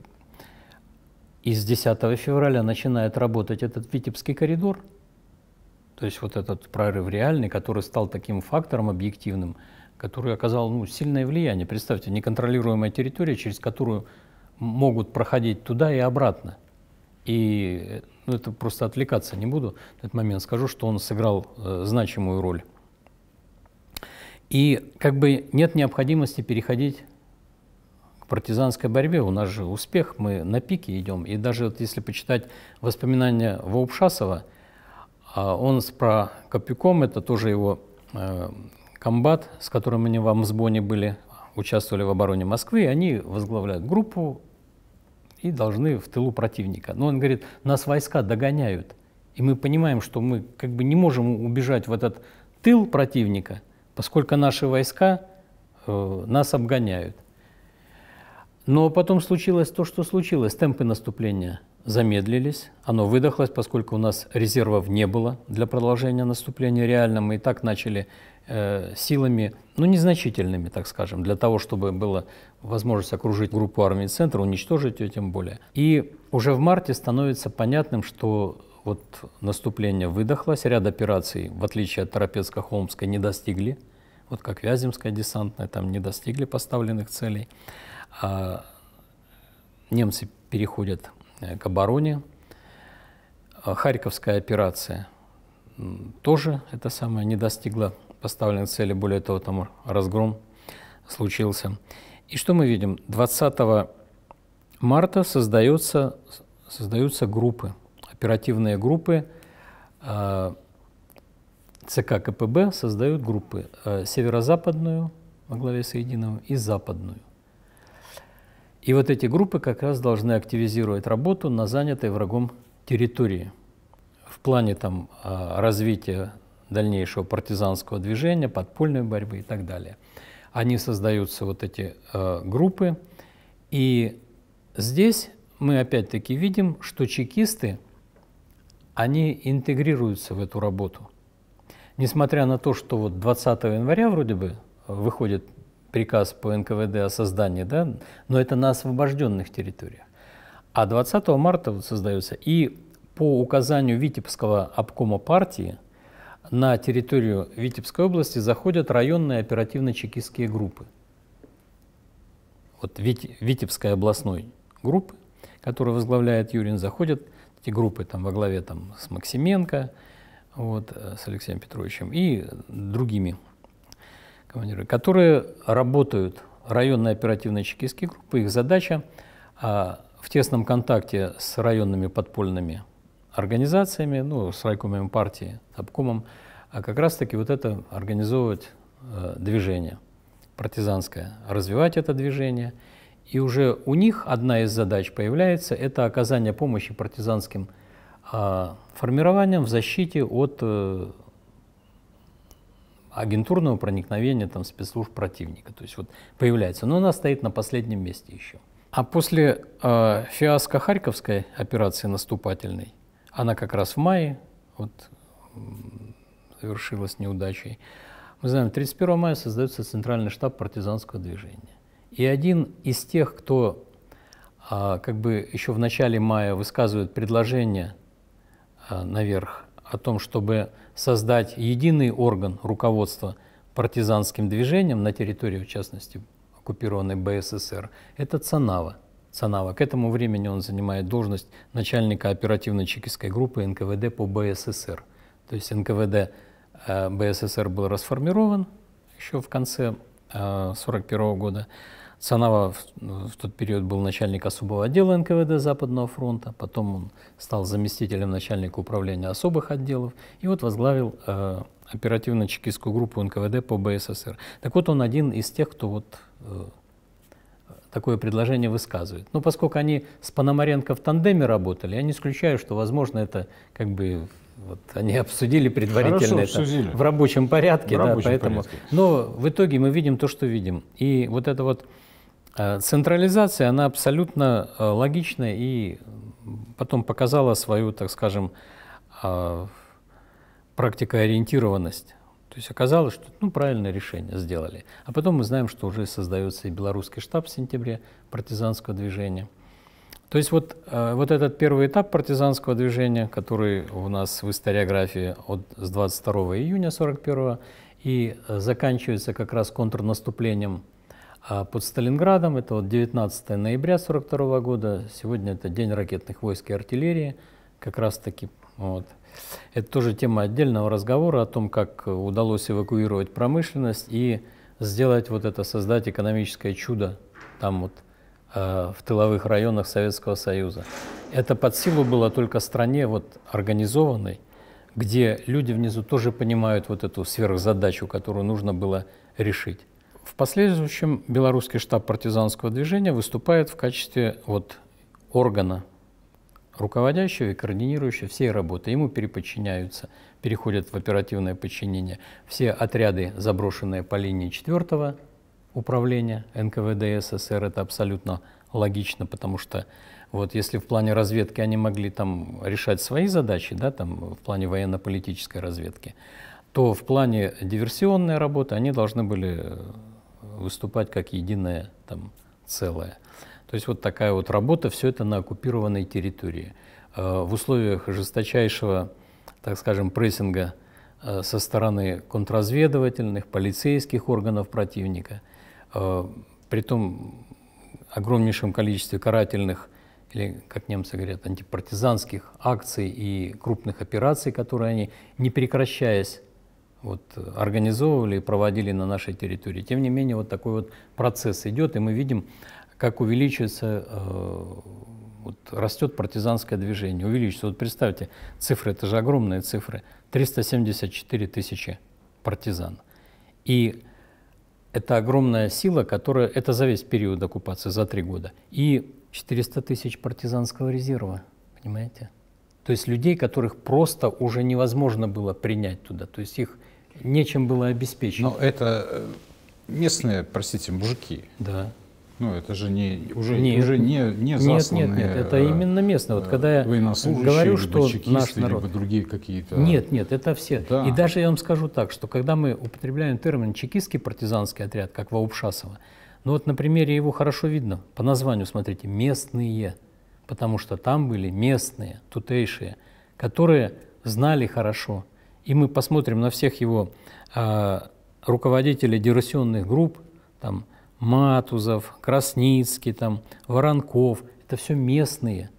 из 10 февраля начинает работать этот Витебский коридор, то есть вот этот прорыв реальный, который стал таким фактором объективным, который оказал ну, сильное влияние. Представьте, неконтролируемая территория, через которую могут проходить туда и обратно. И ну, это просто отвлекаться не буду на этот момент. Скажу, что он сыграл э, значимую роль. И как бы нет необходимости переходить к партизанской борьбе. У нас же успех, мы на пике идем. И даже вот если почитать воспоминания Ваупшасова, э, он с про Копюком, это тоже его э, комбат, с которым они в Амсбоне были, участвовали в обороне Москвы, они возглавляют группу и должны в тылу противника. Но он говорит, нас войска догоняют, и мы понимаем, что мы как бы не можем убежать в этот тыл противника, поскольку наши войска э, нас обгоняют. Но потом случилось то, что случилось. Темпы наступления замедлились, оно выдохлось, поскольку у нас резервов не было для продолжения наступления реально. Мы и так начали Э, силами, ну, незначительными, так скажем, для того, чтобы была возможность окружить группу армии центра, уничтожить ее тем более. И уже в марте становится понятным, что вот наступление выдохлось, ряд операций, в отличие от Торопецко-Холмской, не достигли, вот как Вяземская десантная, там не достигли поставленных целей. А немцы переходят э, к обороне. А Харьковская операция тоже это самое не достигла поставленной цели, более того, там разгром случился. И что мы видим? 20 марта создаются, создаются группы, оперативные группы. Э, ЦК КПБ создают группы э, северо-западную во главе с Единым и западную. И вот эти группы как раз должны активизировать работу на занятой врагом территории в плане там, э, развития дальнейшего партизанского движения, подпольной борьбы и так далее. Они создаются, вот эти э, группы. И здесь мы опять-таки видим, что чекисты, они интегрируются в эту работу. Несмотря на то, что вот 20 января вроде бы выходит приказ по НКВД о создании, да, но это на освобожденных территориях. А 20 марта вот создается. И по указанию Витебского обкома партии – на территорию Витебской области заходят районные оперативно-чекистские группы. Вот Витебской областной группы, которую возглавляет Юрин, заходят эти группы там, во главе там, с Максименко, вот, э, с Алексеем Петровичем и другими командирами, которые работают, районные оперативно чекистские группы, их задача а, в тесном контакте с районными подпольными организациями, ну, с райкомами партии, обкомом, а как раз-таки вот это организовывать э, движение партизанское, развивать это движение. И уже у них одна из задач появляется – это оказание помощи партизанским э, формированиям в защите от э, агентурного проникновения там, спецслужб противника. То есть вот появляется. Но она стоит на последнем месте еще. А после э, фиаско Харьковской операции наступательной она как раз в мае вот, завершилась неудачей. Мы знаем, 31 мая создается Центральный штаб партизанского движения. И один из тех, кто а, как бы еще в начале мая высказывает предложение а, наверх о том, чтобы создать единый орган руководства партизанским движением на территории, в частности, оккупированной БССР, это Цанава – Санава. К этому времени он занимает должность начальника оперативно чекистской группы НКВД по БССР. То есть НКВД э, БССР был расформирован еще в конце 1941 э, года. Санава в, в тот период был начальник особого отдела НКВД Западного фронта, потом он стал заместителем начальника управления особых отделов и вот возглавил э, оперативно-чекистскую группу НКВД по БССР. Так вот он один из тех, кто вот э, такое предложение высказывает. Но поскольку они с Пономаренко в тандеме работали, я не исключаю, что, возможно, это как бы вот они обсудили предварительно Хорошо, это в рабочем порядке, в да, рабочем поэтому. Порядке. Но в итоге мы видим то, что видим, и вот эта вот э, централизация, она абсолютно э, логична и потом показала свою, так скажем, э, практикоориентированность. То есть оказалось, что ну, правильное решение сделали. А потом мы знаем, что уже создается и белорусский штаб в сентябре партизанского движения. То есть вот, э, вот этот первый этап партизанского движения, который у нас в историографии от, с 22 июня 41 и э, заканчивается как раз контрнаступлением а, под Сталинградом, это вот 19 ноября 42 года, сегодня это день ракетных войск и артиллерии, как раз таки вот, это тоже тема отдельного разговора о том, как удалось эвакуировать промышленность и сделать вот это, создать экономическое чудо там вот э, в тыловых районах Советского Союза. Это под силу было только стране вот организованной, где люди внизу тоже понимают вот эту сверхзадачу, которую нужно было решить. В последующем белорусский штаб партизанского движения выступает в качестве вот органа руководящего и координирующего всей работы. Ему переподчиняются, переходят в оперативное подчинение все отряды, заброшенные по линии 4 управления НКВД СССР. Это абсолютно логично, потому что вот если в плане разведки они могли там решать свои задачи, да, там в плане военно-политической разведки, то в плане диверсионной работы они должны были выступать как единое там целое. То есть вот такая вот работа, все это на оккупированной территории. Э, в условиях жесточайшего, так скажем, прессинга э, со стороны контрразведывательных, полицейских органов противника, э, при том огромнейшем количестве карательных или, как немцы говорят, антипартизанских акций и крупных операций, которые они, не прекращаясь, вот, организовывали и проводили на нашей территории. Тем не менее, вот такой вот процесс идет, и мы видим, как увеличивается, э, вот растет партизанское движение, увеличится. Вот представьте, цифры, это же огромные цифры, 374 тысячи партизан. И это огромная сила, которая, это за весь период оккупации, за три года. И 400 тысяч партизанского резерва, понимаете? То есть людей, которых просто уже невозможно было принять туда, то есть их нечем было обеспечить. Но это э, местные, простите, мужики. Да. Ну, это же не, уже, нет, уже не, не засланные Нет, нет, нет, это э, именно местные. Вот когда я говорю, что чекисты, наш народ... Либо другие какие-то... Нет, нет, это все. Да. И даже я вам скажу так, что когда мы употребляем термин «чекистский партизанский отряд», как Ваупшасова, ну вот на примере его хорошо видно. По названию, смотрите, «местные», потому что там были местные, тутейшие, которые знали хорошо. И мы посмотрим на всех его э, руководителей диверсионных групп, там, Матузов, Красницкий, там, Воронков. Это все местные.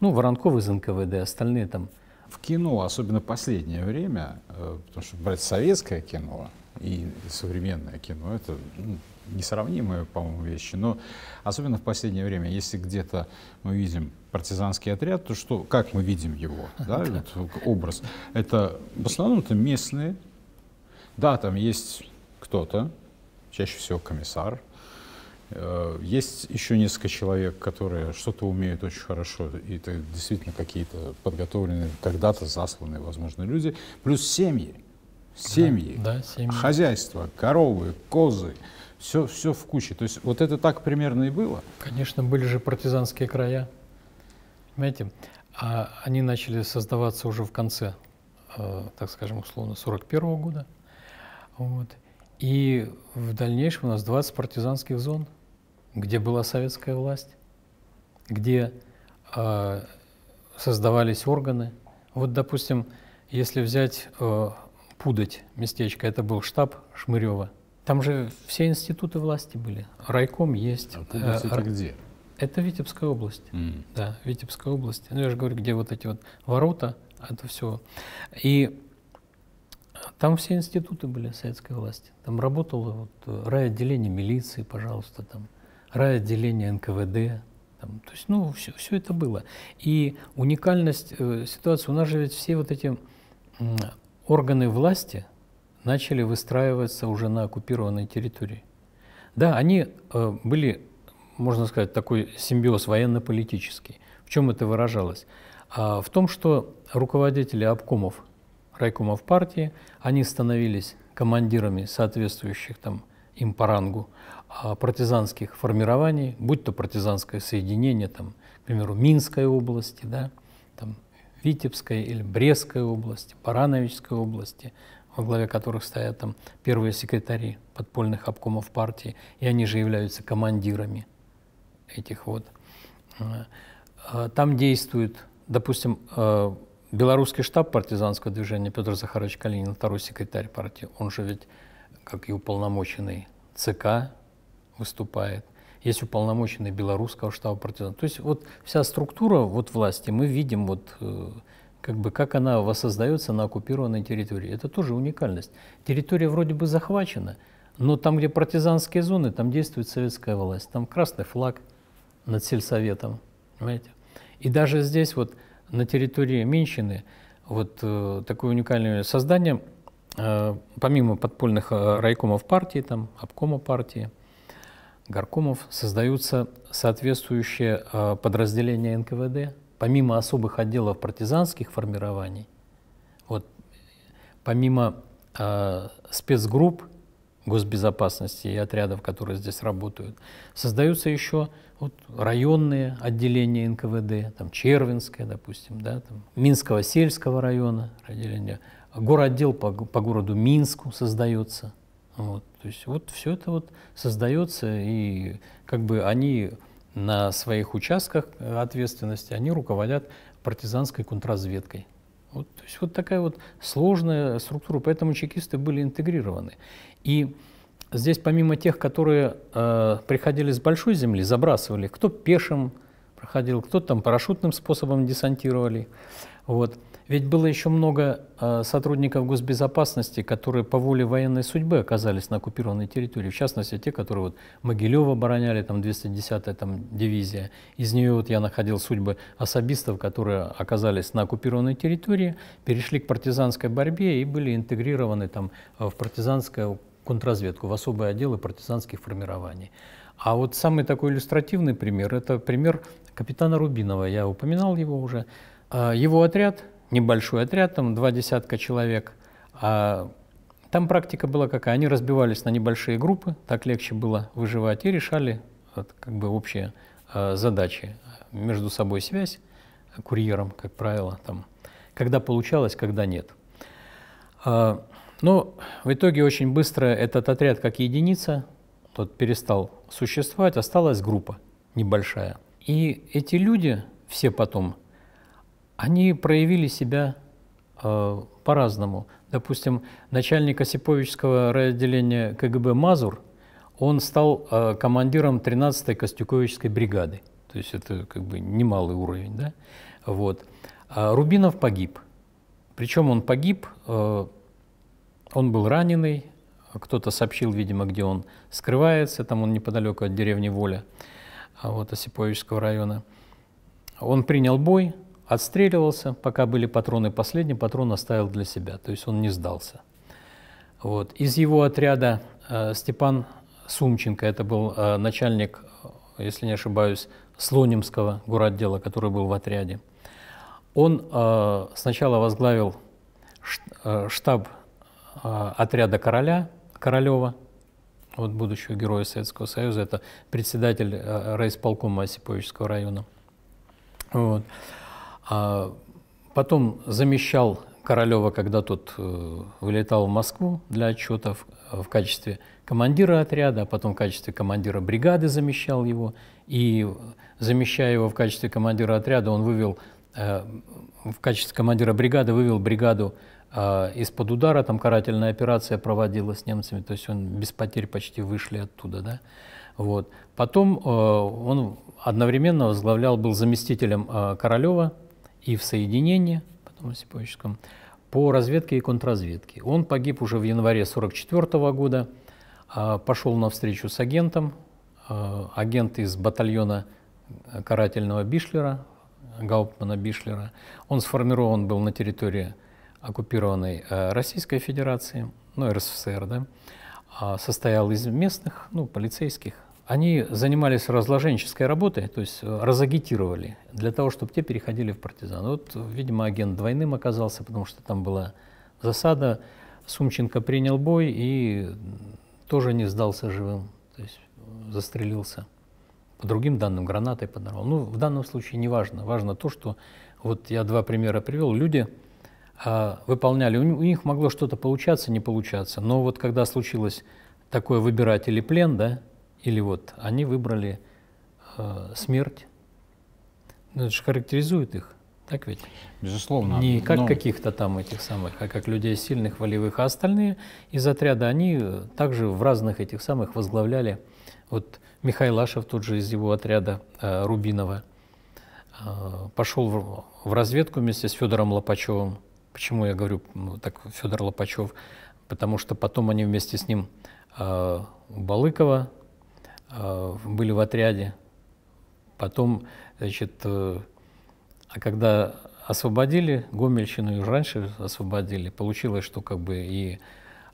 Ну, Воронков из НКВД, остальные там. В кино, особенно последнее время, э, потому что брать советское кино и современное кино, это ну, несравнимые, по-моему, вещи. Но особенно в последнее время, если где-то мы видим партизанский отряд, то что, как мы видим его, да, вот образ, это в основном это местные, да, там есть кто-то, чаще всего комиссар, Э, есть еще несколько человек, которые что-то умеют очень хорошо, и это действительно какие-то подготовленные, когда-то засланные, возможно, люди, плюс семьи. Семьи, да, да, семьи. хозяйство, коровы, козы, все, все в куче. То есть вот это так примерно и было. Конечно, были же партизанские края. Понимаете, а они начали создаваться уже в конце, э, так скажем, условно, 41 -го года. Вот. И в дальнейшем у нас 20 партизанских зон – где была советская власть, где э, создавались органы. Вот, допустим, если взять э, а, Пудать местечко, это был штаб Шмырева. Там же все институты власти были. Райком есть. А Пудать э, это где? Это Витебская область. Mm. Да, Витебская область. Ну, я же говорю, где вот эти вот ворота, это все. И там все институты были советской власти. Там работало вот э, райотделение милиции, пожалуйста, там райотделение НКВД. Там, то есть, ну, все, все это было. И уникальность э, ситуации, у нас же ведь все вот эти э, органы власти начали выстраиваться уже на оккупированной территории. Да, они э, были, можно сказать, такой симбиоз военно-политический. В чем это выражалось? А, в том, что руководители обкомов, райкомов партии, они становились командирами соответствующих там им по рангу, а, партизанских формирований, будь то партизанское соединение, там, к примеру, Минской области, да, там, Витебской или Брестской области, Барановичской области, во главе которых стоят там первые секретари подпольных обкомов партии, и они же являются командирами этих вот. А, а, там действует, допустим, белорусский штаб партизанского движения Петр Захарович Калинин, второй секретарь партии, он же ведь, как и уполномоченный ЦК выступает, есть уполномоченный белорусского штаба партизан. То есть вот вся структура вот власти, мы видим вот э, как бы как она воссоздается на оккупированной территории. Это тоже уникальность. Территория вроде бы захвачена, но там, где партизанские зоны, там действует советская власть. Там красный флаг над сельсоветом, понимаете? И даже здесь вот на территории Минщины вот э, такое уникальное создание, э, помимо подпольных э, райкомов партии, там, обкома партии – горкомов создаются соответствующие э, подразделения НКВД, помимо особых отделов партизанских формирований, вот, помимо э, спецгрупп госбезопасности и отрядов, которые здесь работают, создаются еще вот, районные отделения НКВД, там Червинское, допустим, да, там, Минского сельского района, отделение, городдел по, по городу Минску создается. Вот. То есть вот все это вот создается, и как бы они на своих участках э, ответственности, они руководят партизанской контрразведкой. Вот, то есть вот такая вот сложная структура, поэтому чекисты были интегрированы. И здесь помимо тех, которые э, приходили с большой земли, забрасывали, кто пешим проходил, кто там парашютным способом десантировали, вот – ведь было еще много а, сотрудников госбезопасности, которые по воле военной судьбы оказались на оккупированной территории. В частности, те, которые вот Могилева обороняли, там 210-я там, дивизия. Из нее вот я находил судьбы особистов, которые оказались на оккупированной территории, перешли к партизанской борьбе и были интегрированы там, в партизанскую контрразведку, в особые отделы партизанских формирований. А вот самый такой иллюстративный пример – это пример капитана Рубинова. Я упоминал его уже. А, его отряд небольшой отряд, там два десятка человек. А там практика была какая? Они разбивались на небольшие группы, так легче было выживать, и решали вот, как бы общие э, задачи. Между собой связь курьером, как правило, там, когда получалось, когда нет. Э, а, но ну, в итоге очень быстро этот отряд как единица тот перестал существовать, осталась группа небольшая. И эти люди все потом они проявили себя э, по-разному. Допустим, начальник Осиповичского отделения КГБ Мазур, он стал э, командиром 13-й Костюковической бригады. То есть это как бы немалый уровень. Да? Вот. А Рубинов погиб. Причем он погиб, э, он был раненый, кто-то сообщил, видимо, где он скрывается, там он неподалеку от деревни Воля, а, вот, Осиповичского района. Он принял бой, отстреливался, пока были патроны последний, патрон оставил для себя, то есть он не сдался. Вот. Из его отряда э, Степан Сумченко, это был э, начальник, э, если не ошибаюсь, Слонимского городдела, который был в отряде. Он э, сначала возглавил э, штаб э, отряда короля, Королева, вот будущего героя Советского Союза, это председатель э, райисполкома Осиповического района. Вот. А потом замещал Королева, когда тот э, вылетал в Москву для отчетов э, в качестве командира отряда, а потом в качестве командира бригады замещал его. И замещая его в качестве командира отряда, он вывел э, в качестве командира бригады вывел бригаду из-под удара, там карательная операция проводилась с немцами, то есть он без потерь почти вышли оттуда, да. Вот. Потом он одновременно возглавлял, был заместителем Королева и в соединении, потом в Осиповическом, по разведке и контрразведке. Он погиб уже в январе 1944 года, а, пошел на встречу с агентом, а, агент из батальона э, карательного Бишлера, Гауптмана Бишлера. Он сформирован был на территории оккупированной э, Российской Федерации, ну, РСФСР, да, а, состоял из местных, ну, полицейских, они занимались разложенческой работой, то есть э, разагитировали, для того, чтобы те переходили в партизан. Вот, видимо, агент двойным оказался, потому что там была засада. Сумченко принял бой и тоже не сдался живым, то есть э, застрелился. По другим данным, гранатой подорвал. Ну, в данном случае не важно. Важно то, что, вот я два примера привел, люди а, выполняли, у, у них могло что-то получаться, не получаться, но вот когда случилось такое выбирать или плен, да, или вот они выбрали э, смерть. Ну, это же характеризует их, так ведь? Безусловно. Не как но... Ну, каких-то там этих самых, а как людей сильных, волевых. А остальные из отряда, они э, также в разных этих самых возглавляли. Вот Михаил Ашев тут же из его отряда э, Рубинова э, пошел в, в разведку вместе с Федором Лопачевым. Почему я говорю ну, так Федор Лопачев? Потому что потом они вместе с ним э, Балыкова Э, были в отряде. Потом, значит, э, а когда освободили Гомельщину, и раньше освободили, получилось, что как бы и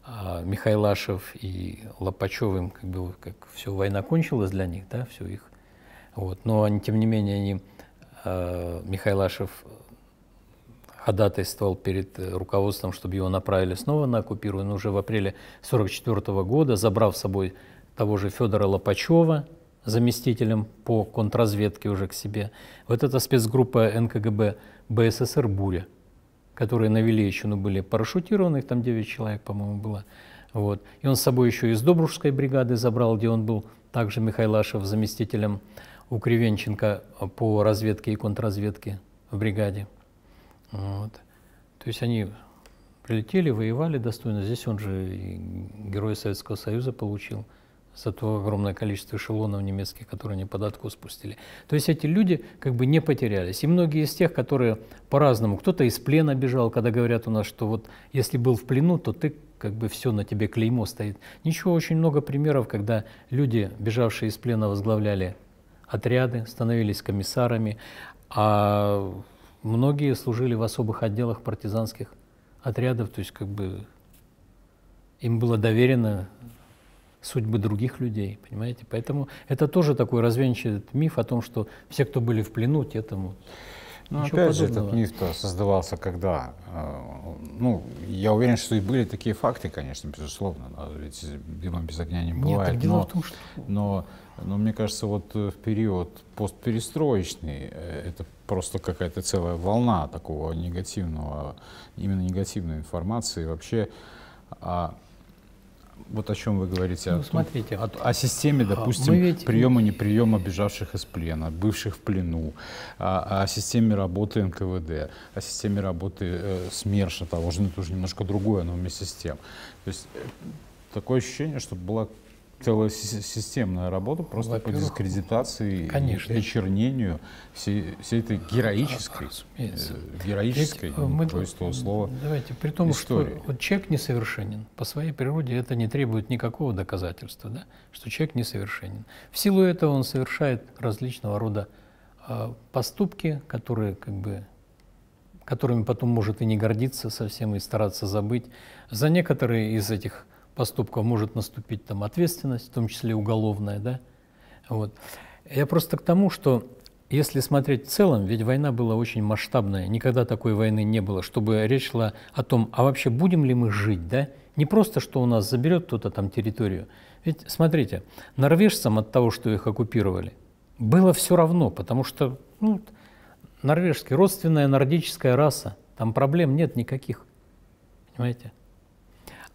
а, Михайлашев, и Лопачевым, как бы как все война кончилась для них, да, все их. Вот. Но они, тем не менее, они, э, Михайлашев ходатайствовал перед руководством, чтобы его направили снова на оккупированную уже в апреле 1944 года, забрав с собой того же Федора Лопачева, заместителем по контрразведке уже к себе. Вот эта спецгруппа НКГБ БССР «Буря», которые на Величину были парашютированных, там 9 человек, по-моему, было. Вот. И он с собой еще из Добружской бригады забрал, где он был также Михайлашев заместителем у Кривенченко по разведке и контрразведке в бригаде. Вот. То есть они прилетели, воевали достойно. Здесь он же герой Советского Союза получил за то огромное количество эшелонов немецких, которые они под откос спустили. То есть эти люди как бы не потерялись. И многие из тех, которые по-разному, кто-то из плена бежал, когда говорят у нас, что вот если был в плену, то ты как бы все на тебе клеймо стоит. Ничего, очень много примеров, когда люди, бежавшие из плена, возглавляли отряды, становились комиссарами, а многие служили в особых отделах партизанских отрядов, то есть как бы им было доверено судьбы других людей, понимаете? Поэтому это тоже такой развенчивает миф о том, что все, кто были в плену, те тому. Ну, опять подобного. же, этот миф-то создавался когда? Э, ну, я уверен, что и были такие факты, конечно, безусловно. Ведь дымом без огня не бывает. Нет, дело но, в том, что... но, но мне кажется, вот э, в период постперестроечный э, это просто какая-то целая волна такого негативного, именно негативной информации. Вообще, а вот о чем вы говорите? Ну, о, смотрите. О, о системе, а, допустим, ведь... приема неприема бежавших из плена, бывших в плену, о, а, о системе работы НКВД, о системе работы э, СМЕРШа того же, но ну, это уже немножко другое, но вместе с тем. То есть э, такое ощущение, что была целая системная работа просто по дискредитации конечно. и очернению всей, всей этой героической, Разумеется. Э, героической, Ведь э, мы, этого слова, Давайте, при том, истории. что вот человек несовершенен, по своей природе это не требует никакого доказательства, да, что человек несовершенен. В силу этого он совершает различного рода э, поступки, которые как бы которыми потом может и не гордиться совсем, и стараться забыть. За некоторые из этих поступков может наступить там ответственность, в том числе уголовная, да. Вот. Я просто к тому, что если смотреть в целом, ведь война была очень масштабная, никогда такой войны не было, чтобы речь шла о том, а вообще будем ли мы жить, да? Не просто, что у нас заберет кто-то там территорию. Ведь смотрите, норвежцам от того, что их оккупировали, было все равно, потому что ну, норвежская родственная нордическая раса, там проблем нет никаких. Понимаете?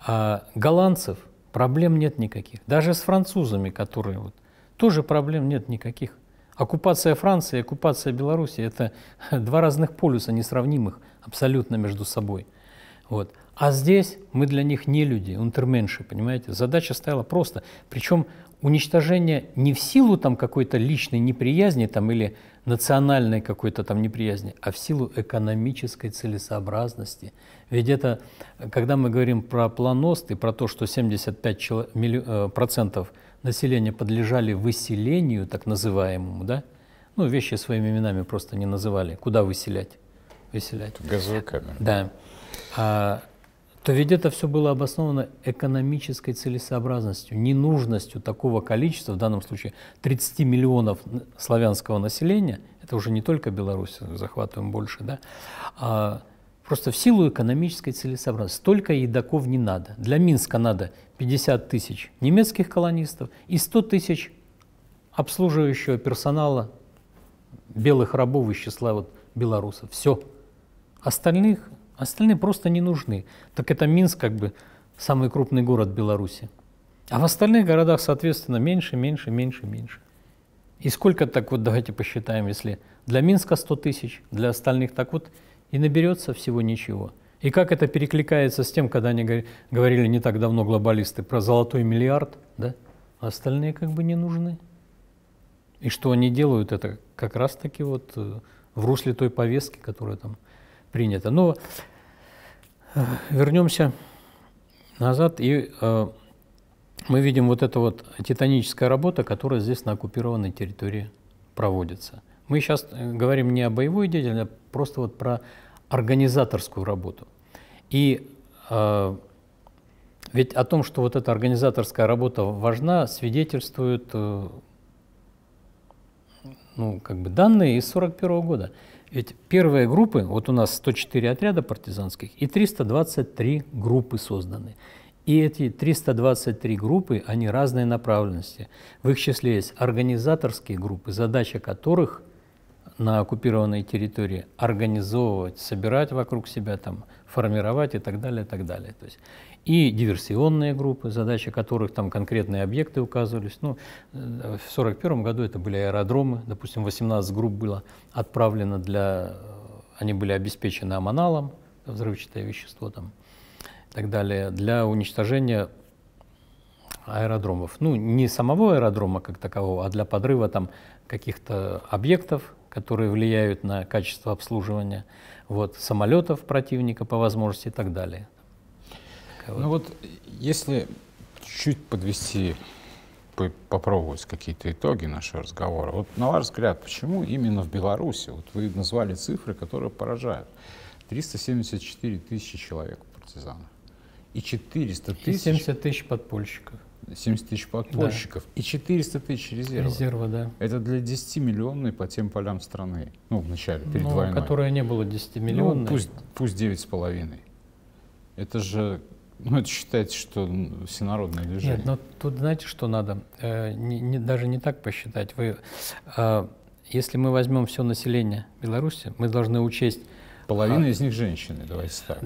А голландцев проблем нет никаких. Даже с французами, которые вот, тоже проблем нет никаких. Оккупация Франции и оккупация Беларуси – это два разных полюса, несравнимых абсолютно между собой. Вот. А здесь мы для них не люди, унтерменши, понимаете? Задача стояла просто. Причем уничтожение не в силу там какой-то личной неприязни там, или национальной какой-то там неприязни, а в силу экономической целесообразности. Ведь это, когда мы говорим про план и про то, что 75% э, населения подлежали выселению, так называемому, да? ну, вещи своими именами просто не называли, куда выселять? Выселять. Газовые камеры. Да. А, то ведь это все было обосновано экономической целесообразностью, ненужностью такого количества, в данном случае 30 миллионов славянского населения, это уже не только Беларусь, захватываем больше, да, а просто в силу экономической целесообразности. Столько едоков не надо. Для Минска надо 50 тысяч немецких колонистов и 100 тысяч обслуживающего персонала белых рабов из числа вот белорусов. Все. Остальных Остальные просто не нужны. Так это Минск как бы самый крупный город Беларуси. А в остальных городах, соответственно, меньше, меньше, меньше, меньше. И сколько так вот, давайте посчитаем, если для Минска 100 тысяч, для остальных так вот и наберется всего ничего. И как это перекликается с тем, когда они говорили не так давно глобалисты про золотой миллиард, да? остальные как бы не нужны. И что они делают, это как раз-таки вот э, в русле той повестки, которая там принята. Но Э, вернемся назад, и э, мы видим вот эта вот титаническая работа, которая здесь на оккупированной территории проводится. Мы сейчас э, говорим не о боевой деятельности, а просто вот про организаторскую работу. И э, ведь о том, что вот эта организаторская работа важна, свидетельствуют э, ну, как бы данные из 1941 года. Ведь первые группы, вот у нас 104 отряда партизанских и 323 группы созданы. И эти 323 группы, они разной направленности. В их числе есть организаторские группы, задача которых на оккупированной территории организовывать, собирать вокруг себя, там, формировать и так далее, и так далее. То есть и диверсионные группы, задача которых там конкретные объекты указывались. Ну, э, в 1941 году это были аэродромы, допустим, 18 групп было отправлено для... Э, они были обеспечены аманалом, взрывчатое вещество там, и так далее, для уничтожения аэродромов. Ну, не самого аэродрома как такового, а для подрыва там каких-то объектов, которые влияют на качество обслуживания вот, самолетов противника по возможности и так далее. Ну вот если чуть подвести, попробовать какие-то итоги нашего разговора. Вот на ваш взгляд, почему именно в Беларуси? Вот вы назвали цифры, которые поражают. 374 тысячи человек партизанов и 400 тысяч... 70 тысяч подпольщиков. 70 тысяч подпольщиков да. и 400 тысяч резерва. Резерва, да. Это для 10 миллионной по тем полям страны, ну, вначале, перед ну, войной. Которая не было 10 миллионной. Ну, пусть, пусть 9,5. Это же ну, это считается, что всенародное движение. Нет, но тут знаете, что надо? Э, не, не, даже не так посчитать. Вы, э, если мы возьмем все население Беларуси, мы должны учесть Половина а... из них женщины, давайте так.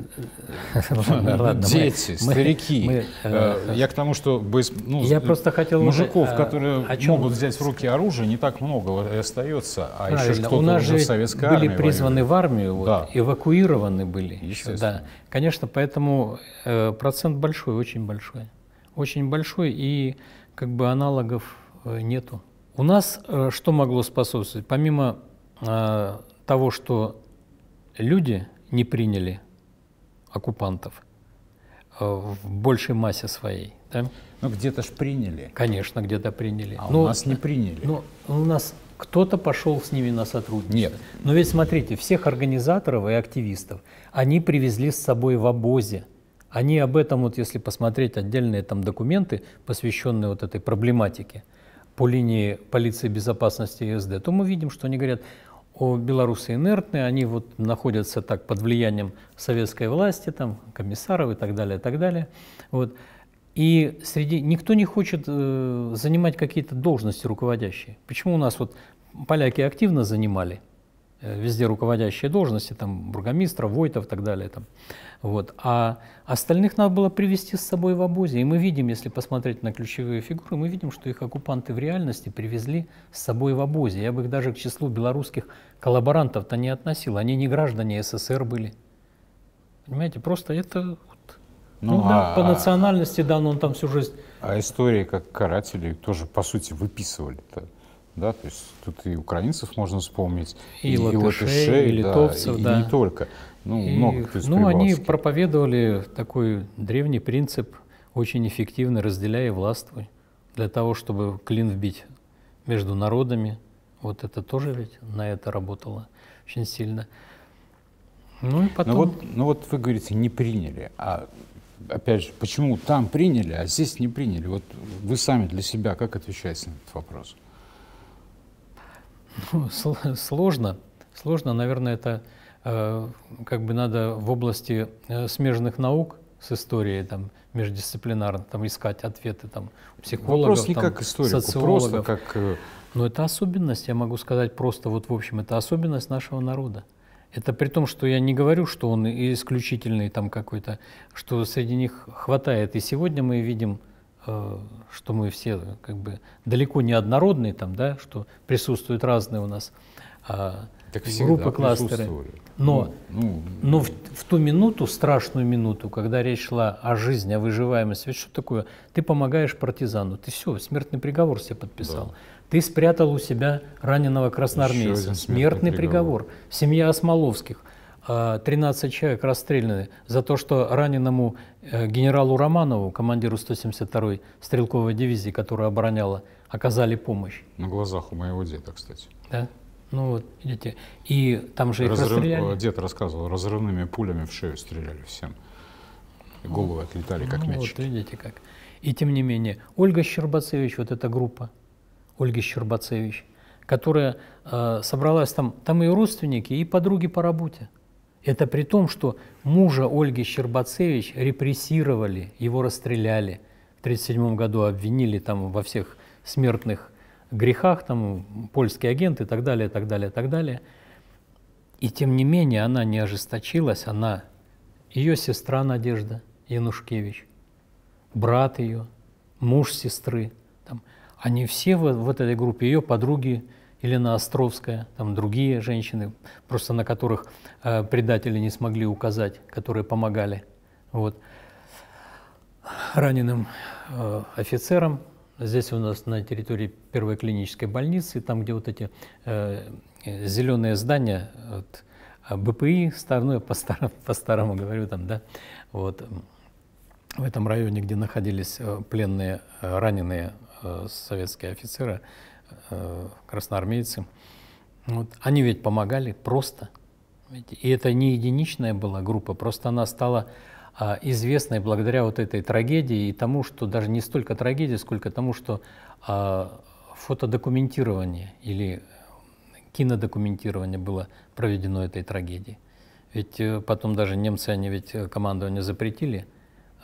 Дети, старики. Э, э, я к тому, что без, ну, я просто хотел мужиков, э, которые могут взять в руки оружие, не так много остается. А еще кто то У нас уже же советская были призваны в армию, эвакуированы были. да. Конечно, поэтому процент большой, очень большой. Очень большой, и как бы аналогов нету. У нас что могло способствовать? Помимо того, что люди не приняли оккупантов э, в большей массе своей. Да? Но ну, где-то ж приняли. Конечно, где-то приняли. А но, у нас не приняли. Но у нас кто-то пошел с ними на сотрудничество. Нет. Но ведь смотрите, всех организаторов и активистов они привезли с собой в обозе. Они об этом, вот если посмотреть отдельные там документы, посвященные вот этой проблематике по линии полиции безопасности и СД, то мы видим, что они говорят, белорусы инертные, они вот находятся так под влиянием советской власти, там, комиссаров и так далее, и так далее. Вот. И среди никто не хочет э, занимать какие-то должности руководящие. Почему у нас вот поляки активно занимали э, везде руководящие должности, там бургомистра, войтов и так далее. Там. Вот. А остальных надо было привезти с собой в обозе. И мы видим, если посмотреть на ключевые фигуры, мы видим, что их оккупанты в реальности привезли с собой в обозе. Я бы их даже к числу белорусских коллаборантов-то не относил. Они не граждане СССР были. Понимаете, просто это ну, ну да, а- по национальности, да, но он там всю жизнь. А истории как карателей тоже, по сути, выписывали-то да, то есть тут и украинцев можно вспомнить, и, и латышей, и, латышей, и литовцев, да, и, да. и не только. Ну, и, много кто из ну они проповедовали такой древний принцип, очень эффективно разделяя властвуй, для того, чтобы клин вбить между народами. Вот это тоже ведь на это работало очень сильно. Ну и потом... Ну вот, ну вот вы говорите, не приняли. А опять же, почему там приняли, а здесь не приняли? Вот вы сами для себя как отвечаете на этот вопрос? Ну, сложно. Сложно, наверное, это э, как бы надо в области э, смежных наук с историей там междисциплинарно там искать ответы там психологов, Вопрос не там, как историку, социологов. просто как. Э, Но это особенность, я могу сказать просто вот в общем, это особенность нашего народа. Это при том, что я не говорю, что он исключительный там какой-то, что среди них хватает. И сегодня мы видим Э, что мы все как бы далеко не однородные там, да, что присутствуют разные у нас а, так группы, кластеры. Но, ну, ну, ну но ну. в, в ту минуту, страшную минуту, когда речь шла о жизни, о выживаемости, ведь что такое? Ты помогаешь партизану, ты все, смертный приговор себе подписал. Да. Ты спрятал у себя раненого красноармейца, смертный, смертный приговор. приговор. Семья Осмоловских – 13 а, человек расстреляны за то, что раненому э, генералу Романову, командиру 172-й стрелковой дивизии, которая обороняла, оказали помощь. На глазах у моего деда, кстати. Да? Ну вот, видите. И там же их э, расстреляли. Дед рассказывал, разрывными пулями в шею стреляли всем. И головы отлетали, как ну, мячики. Вот видите как. И тем не менее, Ольга Щербацевич, вот эта группа, Ольги Щербацевич, которая э, собралась там, там и родственники и подруги по работе. Это при том, что мужа Ольги Щербацевич репрессировали, его расстреляли. В 1937 году обвинили там во всех смертных грехах, там польский агент и так далее, так далее, так далее. И тем не менее она не ожесточилась, она, ее сестра Надежда Янушкевич, брат ее, муж сестры, там, они все в, в этой группе, ее подруги Елена Островская, там другие женщины, просто на которых э, предатели не смогли указать, которые помогали вот, раненым э, офицерам. Здесь у нас на территории первой клинической больницы, там, где вот эти э, зеленые здания от э, БПИ, стар, по-старому, по говорю там, да, вот, в этом районе, где находились э, пленные, э, раненые советские офицеры, Э, красноармейцы. Вот. Они ведь помогали просто. И это не единичная была группа, просто она стала а, известной благодаря вот этой трагедии и тому, что даже не столько трагедии, сколько тому, что а, фотодокументирование или кинодокументирование было проведено этой трагедии. Ведь э, потом даже немцы, они ведь э, командование запретили –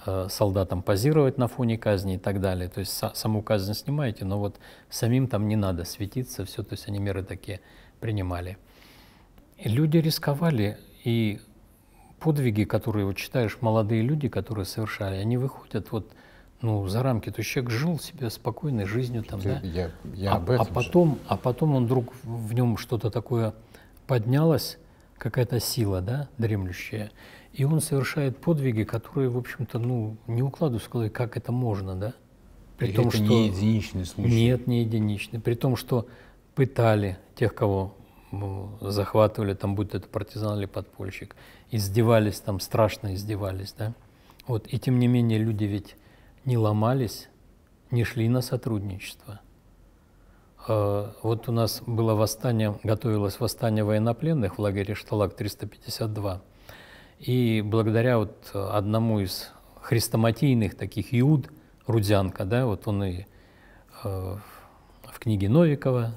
Э, солдатам позировать на фоне казни и так далее. То есть саму казнь снимаете, но вот самим там не надо светиться, все, то есть они меры такие принимали. И люди рисковали, и подвиги, которые вот читаешь, молодые люди, которые совершали, они выходят вот ну, за рамки. То есть человек жил себе спокойной жизнью там, я, да? Я, я а, об этом а потом, же. а потом он вдруг в нем что-то такое поднялось, какая-то сила, да, дремлющая. И он совершает подвиги, которые, в общем-то, ну, не укладываются в голове, как это можно, да? При и том, это что... не единичный случай. Нет, не единичный. При том, что пытали тех, кого захватывали, там, будь это партизан или подпольщик, издевались там, страшно издевались, да? Вот, и тем не менее люди ведь не ломались, не шли на сотрудничество. Э, вот у нас было восстание, готовилось восстание военнопленных в лагере Шталак 352. И благодаря вот э, одному из хрестоматийных таких иуд, Рудзянка, да, вот он и э, в книге Новикова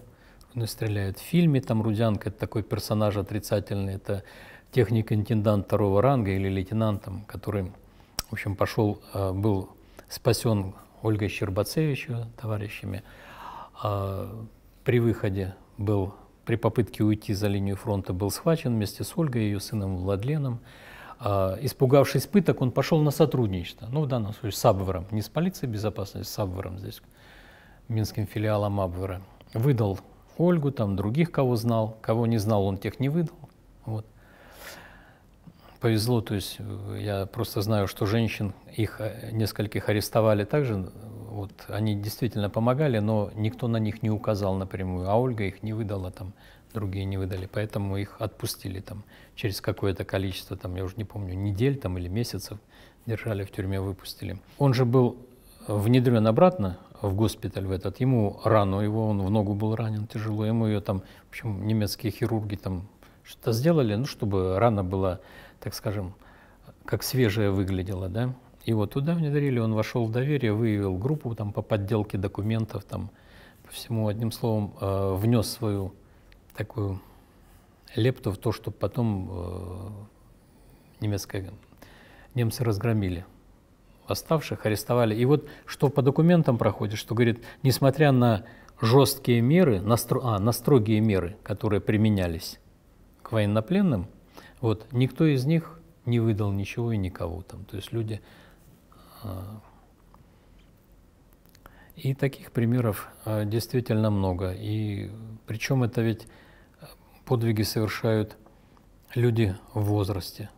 он и стреляет, в фильме там Рудзянка, это такой персонаж отрицательный, это техник-интендант второго ранга или лейтенантом, который, в общем, пошел, э, был спасен Ольгой Щербацевич товарищами, э, при выходе был, при попытке уйти за линию фронта был схвачен вместе с Ольгой и ее сыном Владленом, а, испугавшись пыток, он пошел на сотрудничество. Ну, в данном случае с Абвером, не с полицией безопасности, с Абвером здесь, минским филиалом Абвера. Выдал Ольгу, там других, кого знал. Кого не знал, он тех не выдал. Вот. Повезло, то есть э, я просто знаю, что женщин, их э, нескольких арестовали также. Вот, они действительно помогали, но никто на них не указал напрямую, а Ольга их не выдала там другие не выдали, поэтому их отпустили там через какое-то количество, там, я уже не помню, недель там или месяцев держали в тюрьме, выпустили. Он же был внедрен обратно в госпиталь в этот, ему рану его, он в ногу был ранен тяжело, ему ее там, в общем, немецкие хирурги там что-то сделали, ну, чтобы рана была, так скажем, как свежая выглядела, да. Его туда внедрили, он вошел в доверие, выявил группу там по подделке документов, там, по всему, одним словом, э, внес свою такую лепту в то, что потом э, немецкая, немцы разгромили восставших, арестовали. И вот что по документам проходит, что говорит, несмотря на жесткие меры, на, стро, а, на строгие меры, которые применялись к военнопленным, вот, никто из них не выдал ничего и никого там. То есть люди... Э, и таких примеров э, действительно много. И причем это ведь подвиги совершают люди в возрасте.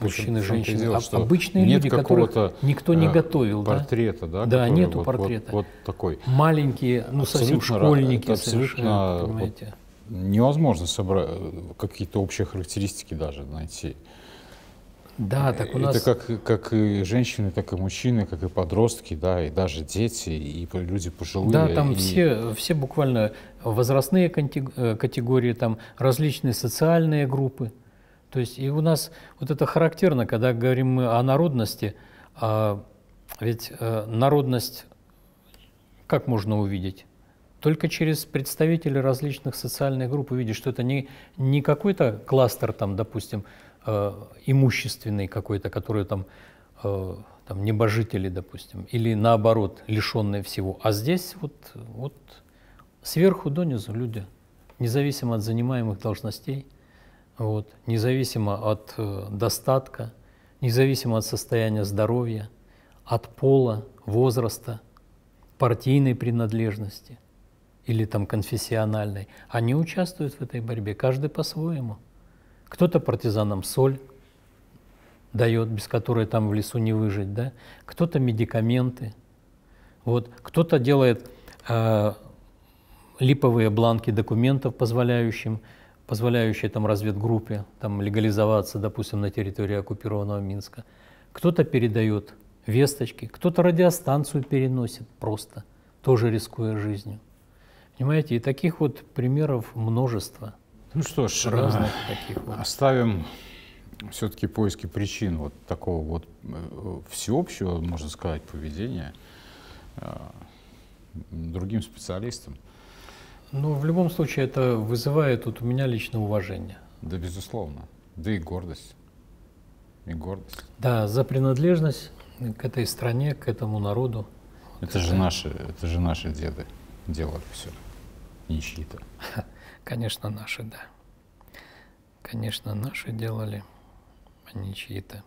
Мужчины, женщины, дело, а, обычные нет люди, которых никто э, не готовил. Портрета, да? Да, нету вот, портрета. Вот, вот такой. Маленькие, ну совсем школьники совершенно, понимаете. Вот невозможно собрать э, какие-то общие характеристики даже найти. Да, э, так у нас... Это как, как и женщины, так и мужчины, как и подростки, да, и даже дети, и люди пожилые. Да, там и... все, все буквально возрастные э, категории, там различные социальные группы. То есть и у нас вот это характерно, когда говорим мы о народности, а ведь э, народность как можно увидеть? Только через представителей различных социальных групп увидишь, что это не, не какой-то кластер, там, допустим, э, имущественный какой-то, который там, э, там небожители, допустим, или наоборот, лишенные всего. А здесь вот, вот сверху донизу люди, независимо от занимаемых должностей, вот, независимо от э, достатка, независимо от состояния здоровья, от пола, возраста, партийной принадлежности или там конфессиональной, они участвуют в этой борьбе, каждый по-своему кто-то партизанам соль дает, без которой там в лесу не выжить, да? кто-то медикаменты, вот, кто-то делает э, липовые бланки документов, позволяющим, позволяющие там разведгруппе там, легализоваться, допустим, на территории оккупированного Минска. Кто-то передает весточки, кто-то радиостанцию переносит просто, тоже рискуя жизнью. Понимаете, и таких вот примеров множество – ну что ж, разных а, таких вот. оставим все-таки поиски причин вот такого вот э, всеобщего, можно сказать, поведения э, другим специалистам. Ну, в любом случае, это вызывает вот у меня лично уважение. Да, безусловно. Да и гордость. И гордость. Да, за принадлежность к этой стране, к этому народу. Это, это... же наши, это же наши деды делали все. Не чьи-то. Конечно, наши, да. Конечно, наши делали, а не чьи-то.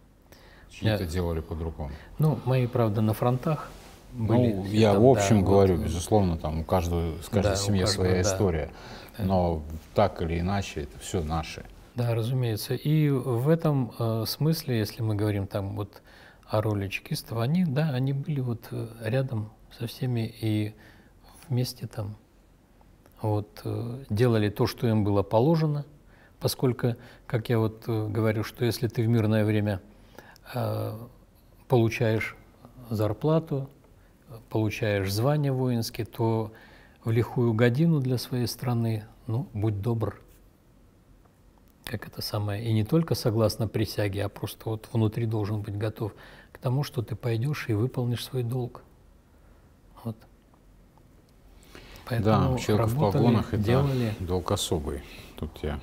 Чьи-то делали по-другому. Ну, мои, правда, на фронтах. Ну, были, ну, я там, в общем да, говорю, вот, безусловно, там у каждого, с каждой да, семьи своя да. история. Да. Но так или иначе, это все наши. Да, разумеется. И в этом э, смысле, если мы говорим там вот о роли чекистов, они, да, они были вот э, рядом со всеми и вместе там вот, э, делали то, что им было положено, поскольку, как я вот э, говорю, что если ты в мирное время э, получаешь зарплату, получаешь звание воинские, то в лихую годину для своей страны, ну, будь добр, как это самое, и не только согласно присяге, а просто вот внутри должен быть готов к тому, что ты пойдешь и выполнишь свой долг. Поэтому да, человек работали, в погонах это делали... долг особый. Тут я...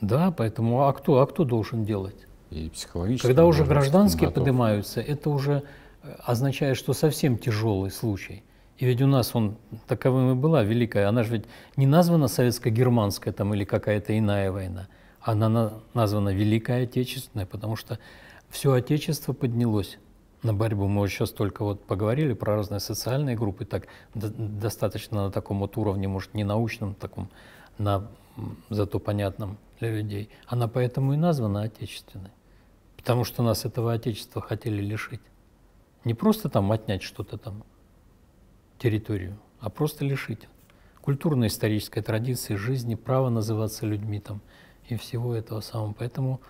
Да, поэтому а кто, а кто должен делать? И психологически. Когда уже гражданские поднимаются, это уже э, означает, что совсем тяжелый случай. И ведь у нас он таковым и была великая. Она же ведь не названа советско-германская там или какая-то иная война. Она названа Великая Отечественная, потому что все Отечество поднялось на борьбу. Мы вот сейчас только вот поговорили про разные социальные группы, так достаточно на таком вот уровне, может, не научном таком, на зато понятном для людей. Она поэтому и названа отечественной, потому что нас этого отечества хотели лишить. Не просто там отнять что-то там, территорию, а просто лишить культурно-исторической традиции жизни, право называться людьми там и всего этого самого. Поэтому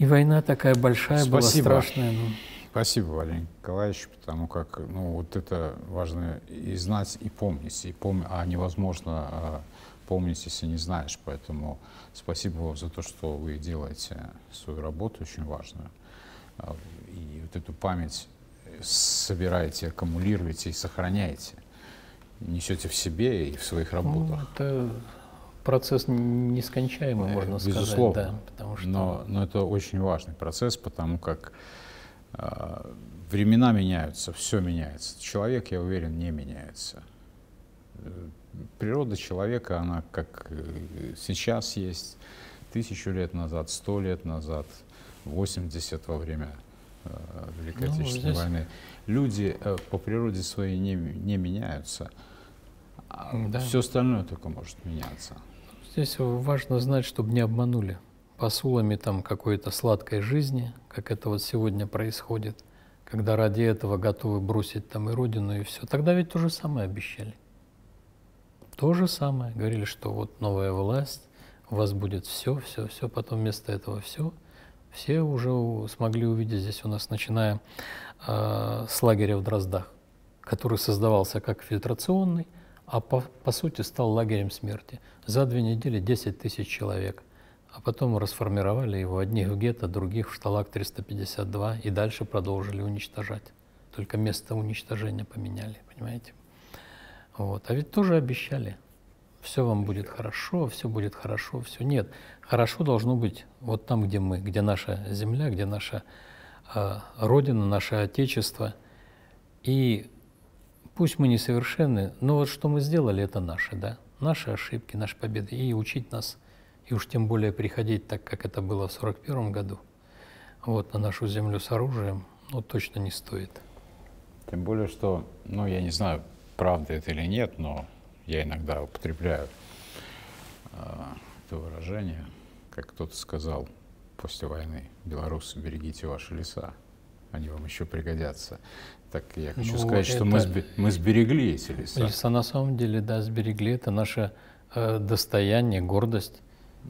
и война такая большая Спасибо. была, страшная. Ну. Спасибо, Валерий Николаевич, потому как ну, вот это важно и знать, и помнить. И пом... А невозможно а, помнить, если не знаешь. Поэтому спасибо вам за то, что вы делаете свою работу, очень важную. А, и вот эту память собираете, аккумулируете и сохраняете. Несете в себе и в своих ну, работах. Ну, это Процесс нескончаемый, э, можно Безусловно. сказать. Да, потому что... но, но это очень важный процесс, потому как э, времена меняются, все меняется. Человек, я уверен, не меняется. Э, природа человека, она как э, сейчас есть, тысячу лет назад, сто лет назад, 80 во время э, Великой ну, Отечественной здесь... войны. Люди э, по природе своей не, не меняются. А да. Все остальное только может меняться. Здесь важно знать, чтобы не обманули посулами там какой-то сладкой жизни, как это вот сегодня происходит, когда ради этого готовы бросить там и родину, и все. Тогда ведь то же самое обещали. То же самое. Говорили, что вот новая власть, у вас будет все, все, все, потом вместо этого все. Все уже смогли увидеть здесь у нас, начиная э, с лагеря в Дроздах, который создавался как фильтрационный, а по, по сути стал лагерем смерти. За две недели 10 тысяч человек, а потом расформировали его одних в гетто, других в шталак 352 и дальше продолжили уничтожать. Только место уничтожения поменяли, понимаете? Вот. А ведь тоже обещали. Все вам будет хорошо, все будет хорошо, все. Нет, хорошо должно быть вот там, где мы, где наша земля, где наша э, родина, наше отечество. И пусть мы не совершенны, но вот что мы сделали, это наше, да? наши ошибки, наши победы и учить нас, и уж тем более приходить так, как это было в 1941 году, вот, на нашу землю с оружием, ну, точно не стоит. Тем более, что, ну, я не знаю, правда это или нет, но я иногда употребляю э, это выражение, как кто-то сказал после войны, белорусы, берегите ваши леса они вам еще пригодятся. Так я хочу ну, сказать, это... что мы, сб... мы сберегли эти леса. Леса на самом деле, да, сберегли. Это наше э, достояние, гордость.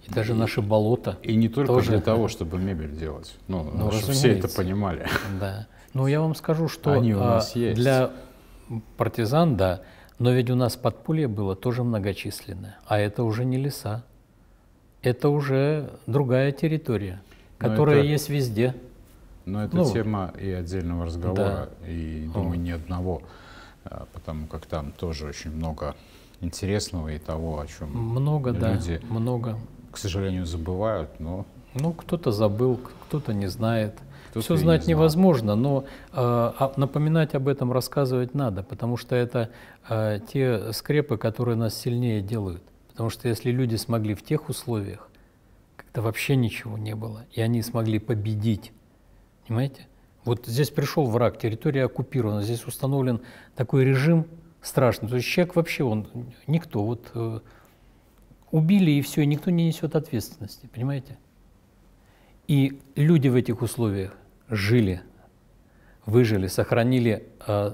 И даже и, наши болота. И не только тоже. для того, чтобы мебель делать. Ну, ну, ну чтобы все это понимали. Да. Ну, я вам скажу, что Они у а, нас а, есть. для партизан, да, но ведь у нас подполье было тоже многочисленное. А это уже не леса. Это уже другая территория, ну, которая это... есть везде. Но это ну, тема и отдельного разговора, да. и, думаю, О. ни одного, а, потому как там тоже очень много интересного и того, о чем много, люди, да, много. к сожалению, забывают, но... Ну, кто-то забыл, кто-то не знает. Кто Все знать не невозможно, но э, напоминать об этом, рассказывать надо, потому что это э, те скрепы, которые нас сильнее делают. Потому что если люди смогли в тех условиях, когда вообще ничего не было, и они смогли победить Понимаете? Вот здесь пришел враг, территория оккупирована, здесь установлен такой режим страшный. То есть человек вообще, он никто. Вот э, убили и все, и никто не несет ответственности, понимаете? И люди в этих условиях жили, выжили, сохранили э,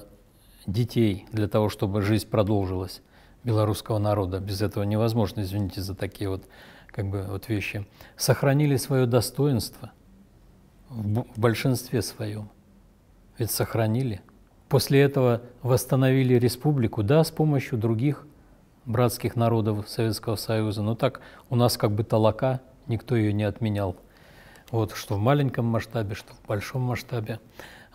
детей для того, чтобы жизнь продолжилась белорусского народа. Без этого невозможно, извините за такие вот, как бы, вот вещи. Сохранили свое достоинство в большинстве своем. Ведь сохранили. После этого восстановили республику, да, с помощью других братских народов Советского Союза, но так у нас как бы толока, никто ее не отменял. Вот, что в маленьком масштабе, что в большом масштабе.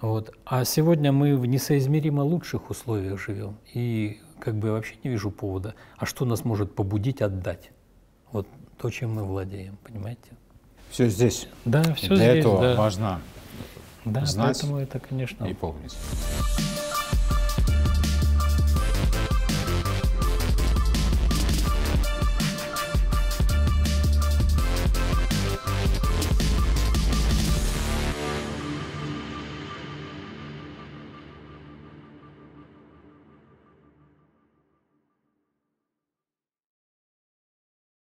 Вот. А сегодня мы в несоизмеримо лучших условиях живем. И как бы вообще не вижу повода, а что нас может побудить отдать? Вот то, чем мы владеем, понимаете? Все здесь. Да, все Для здесь. Для этого да. важно да, знать поэтому это, конечно. и помнить.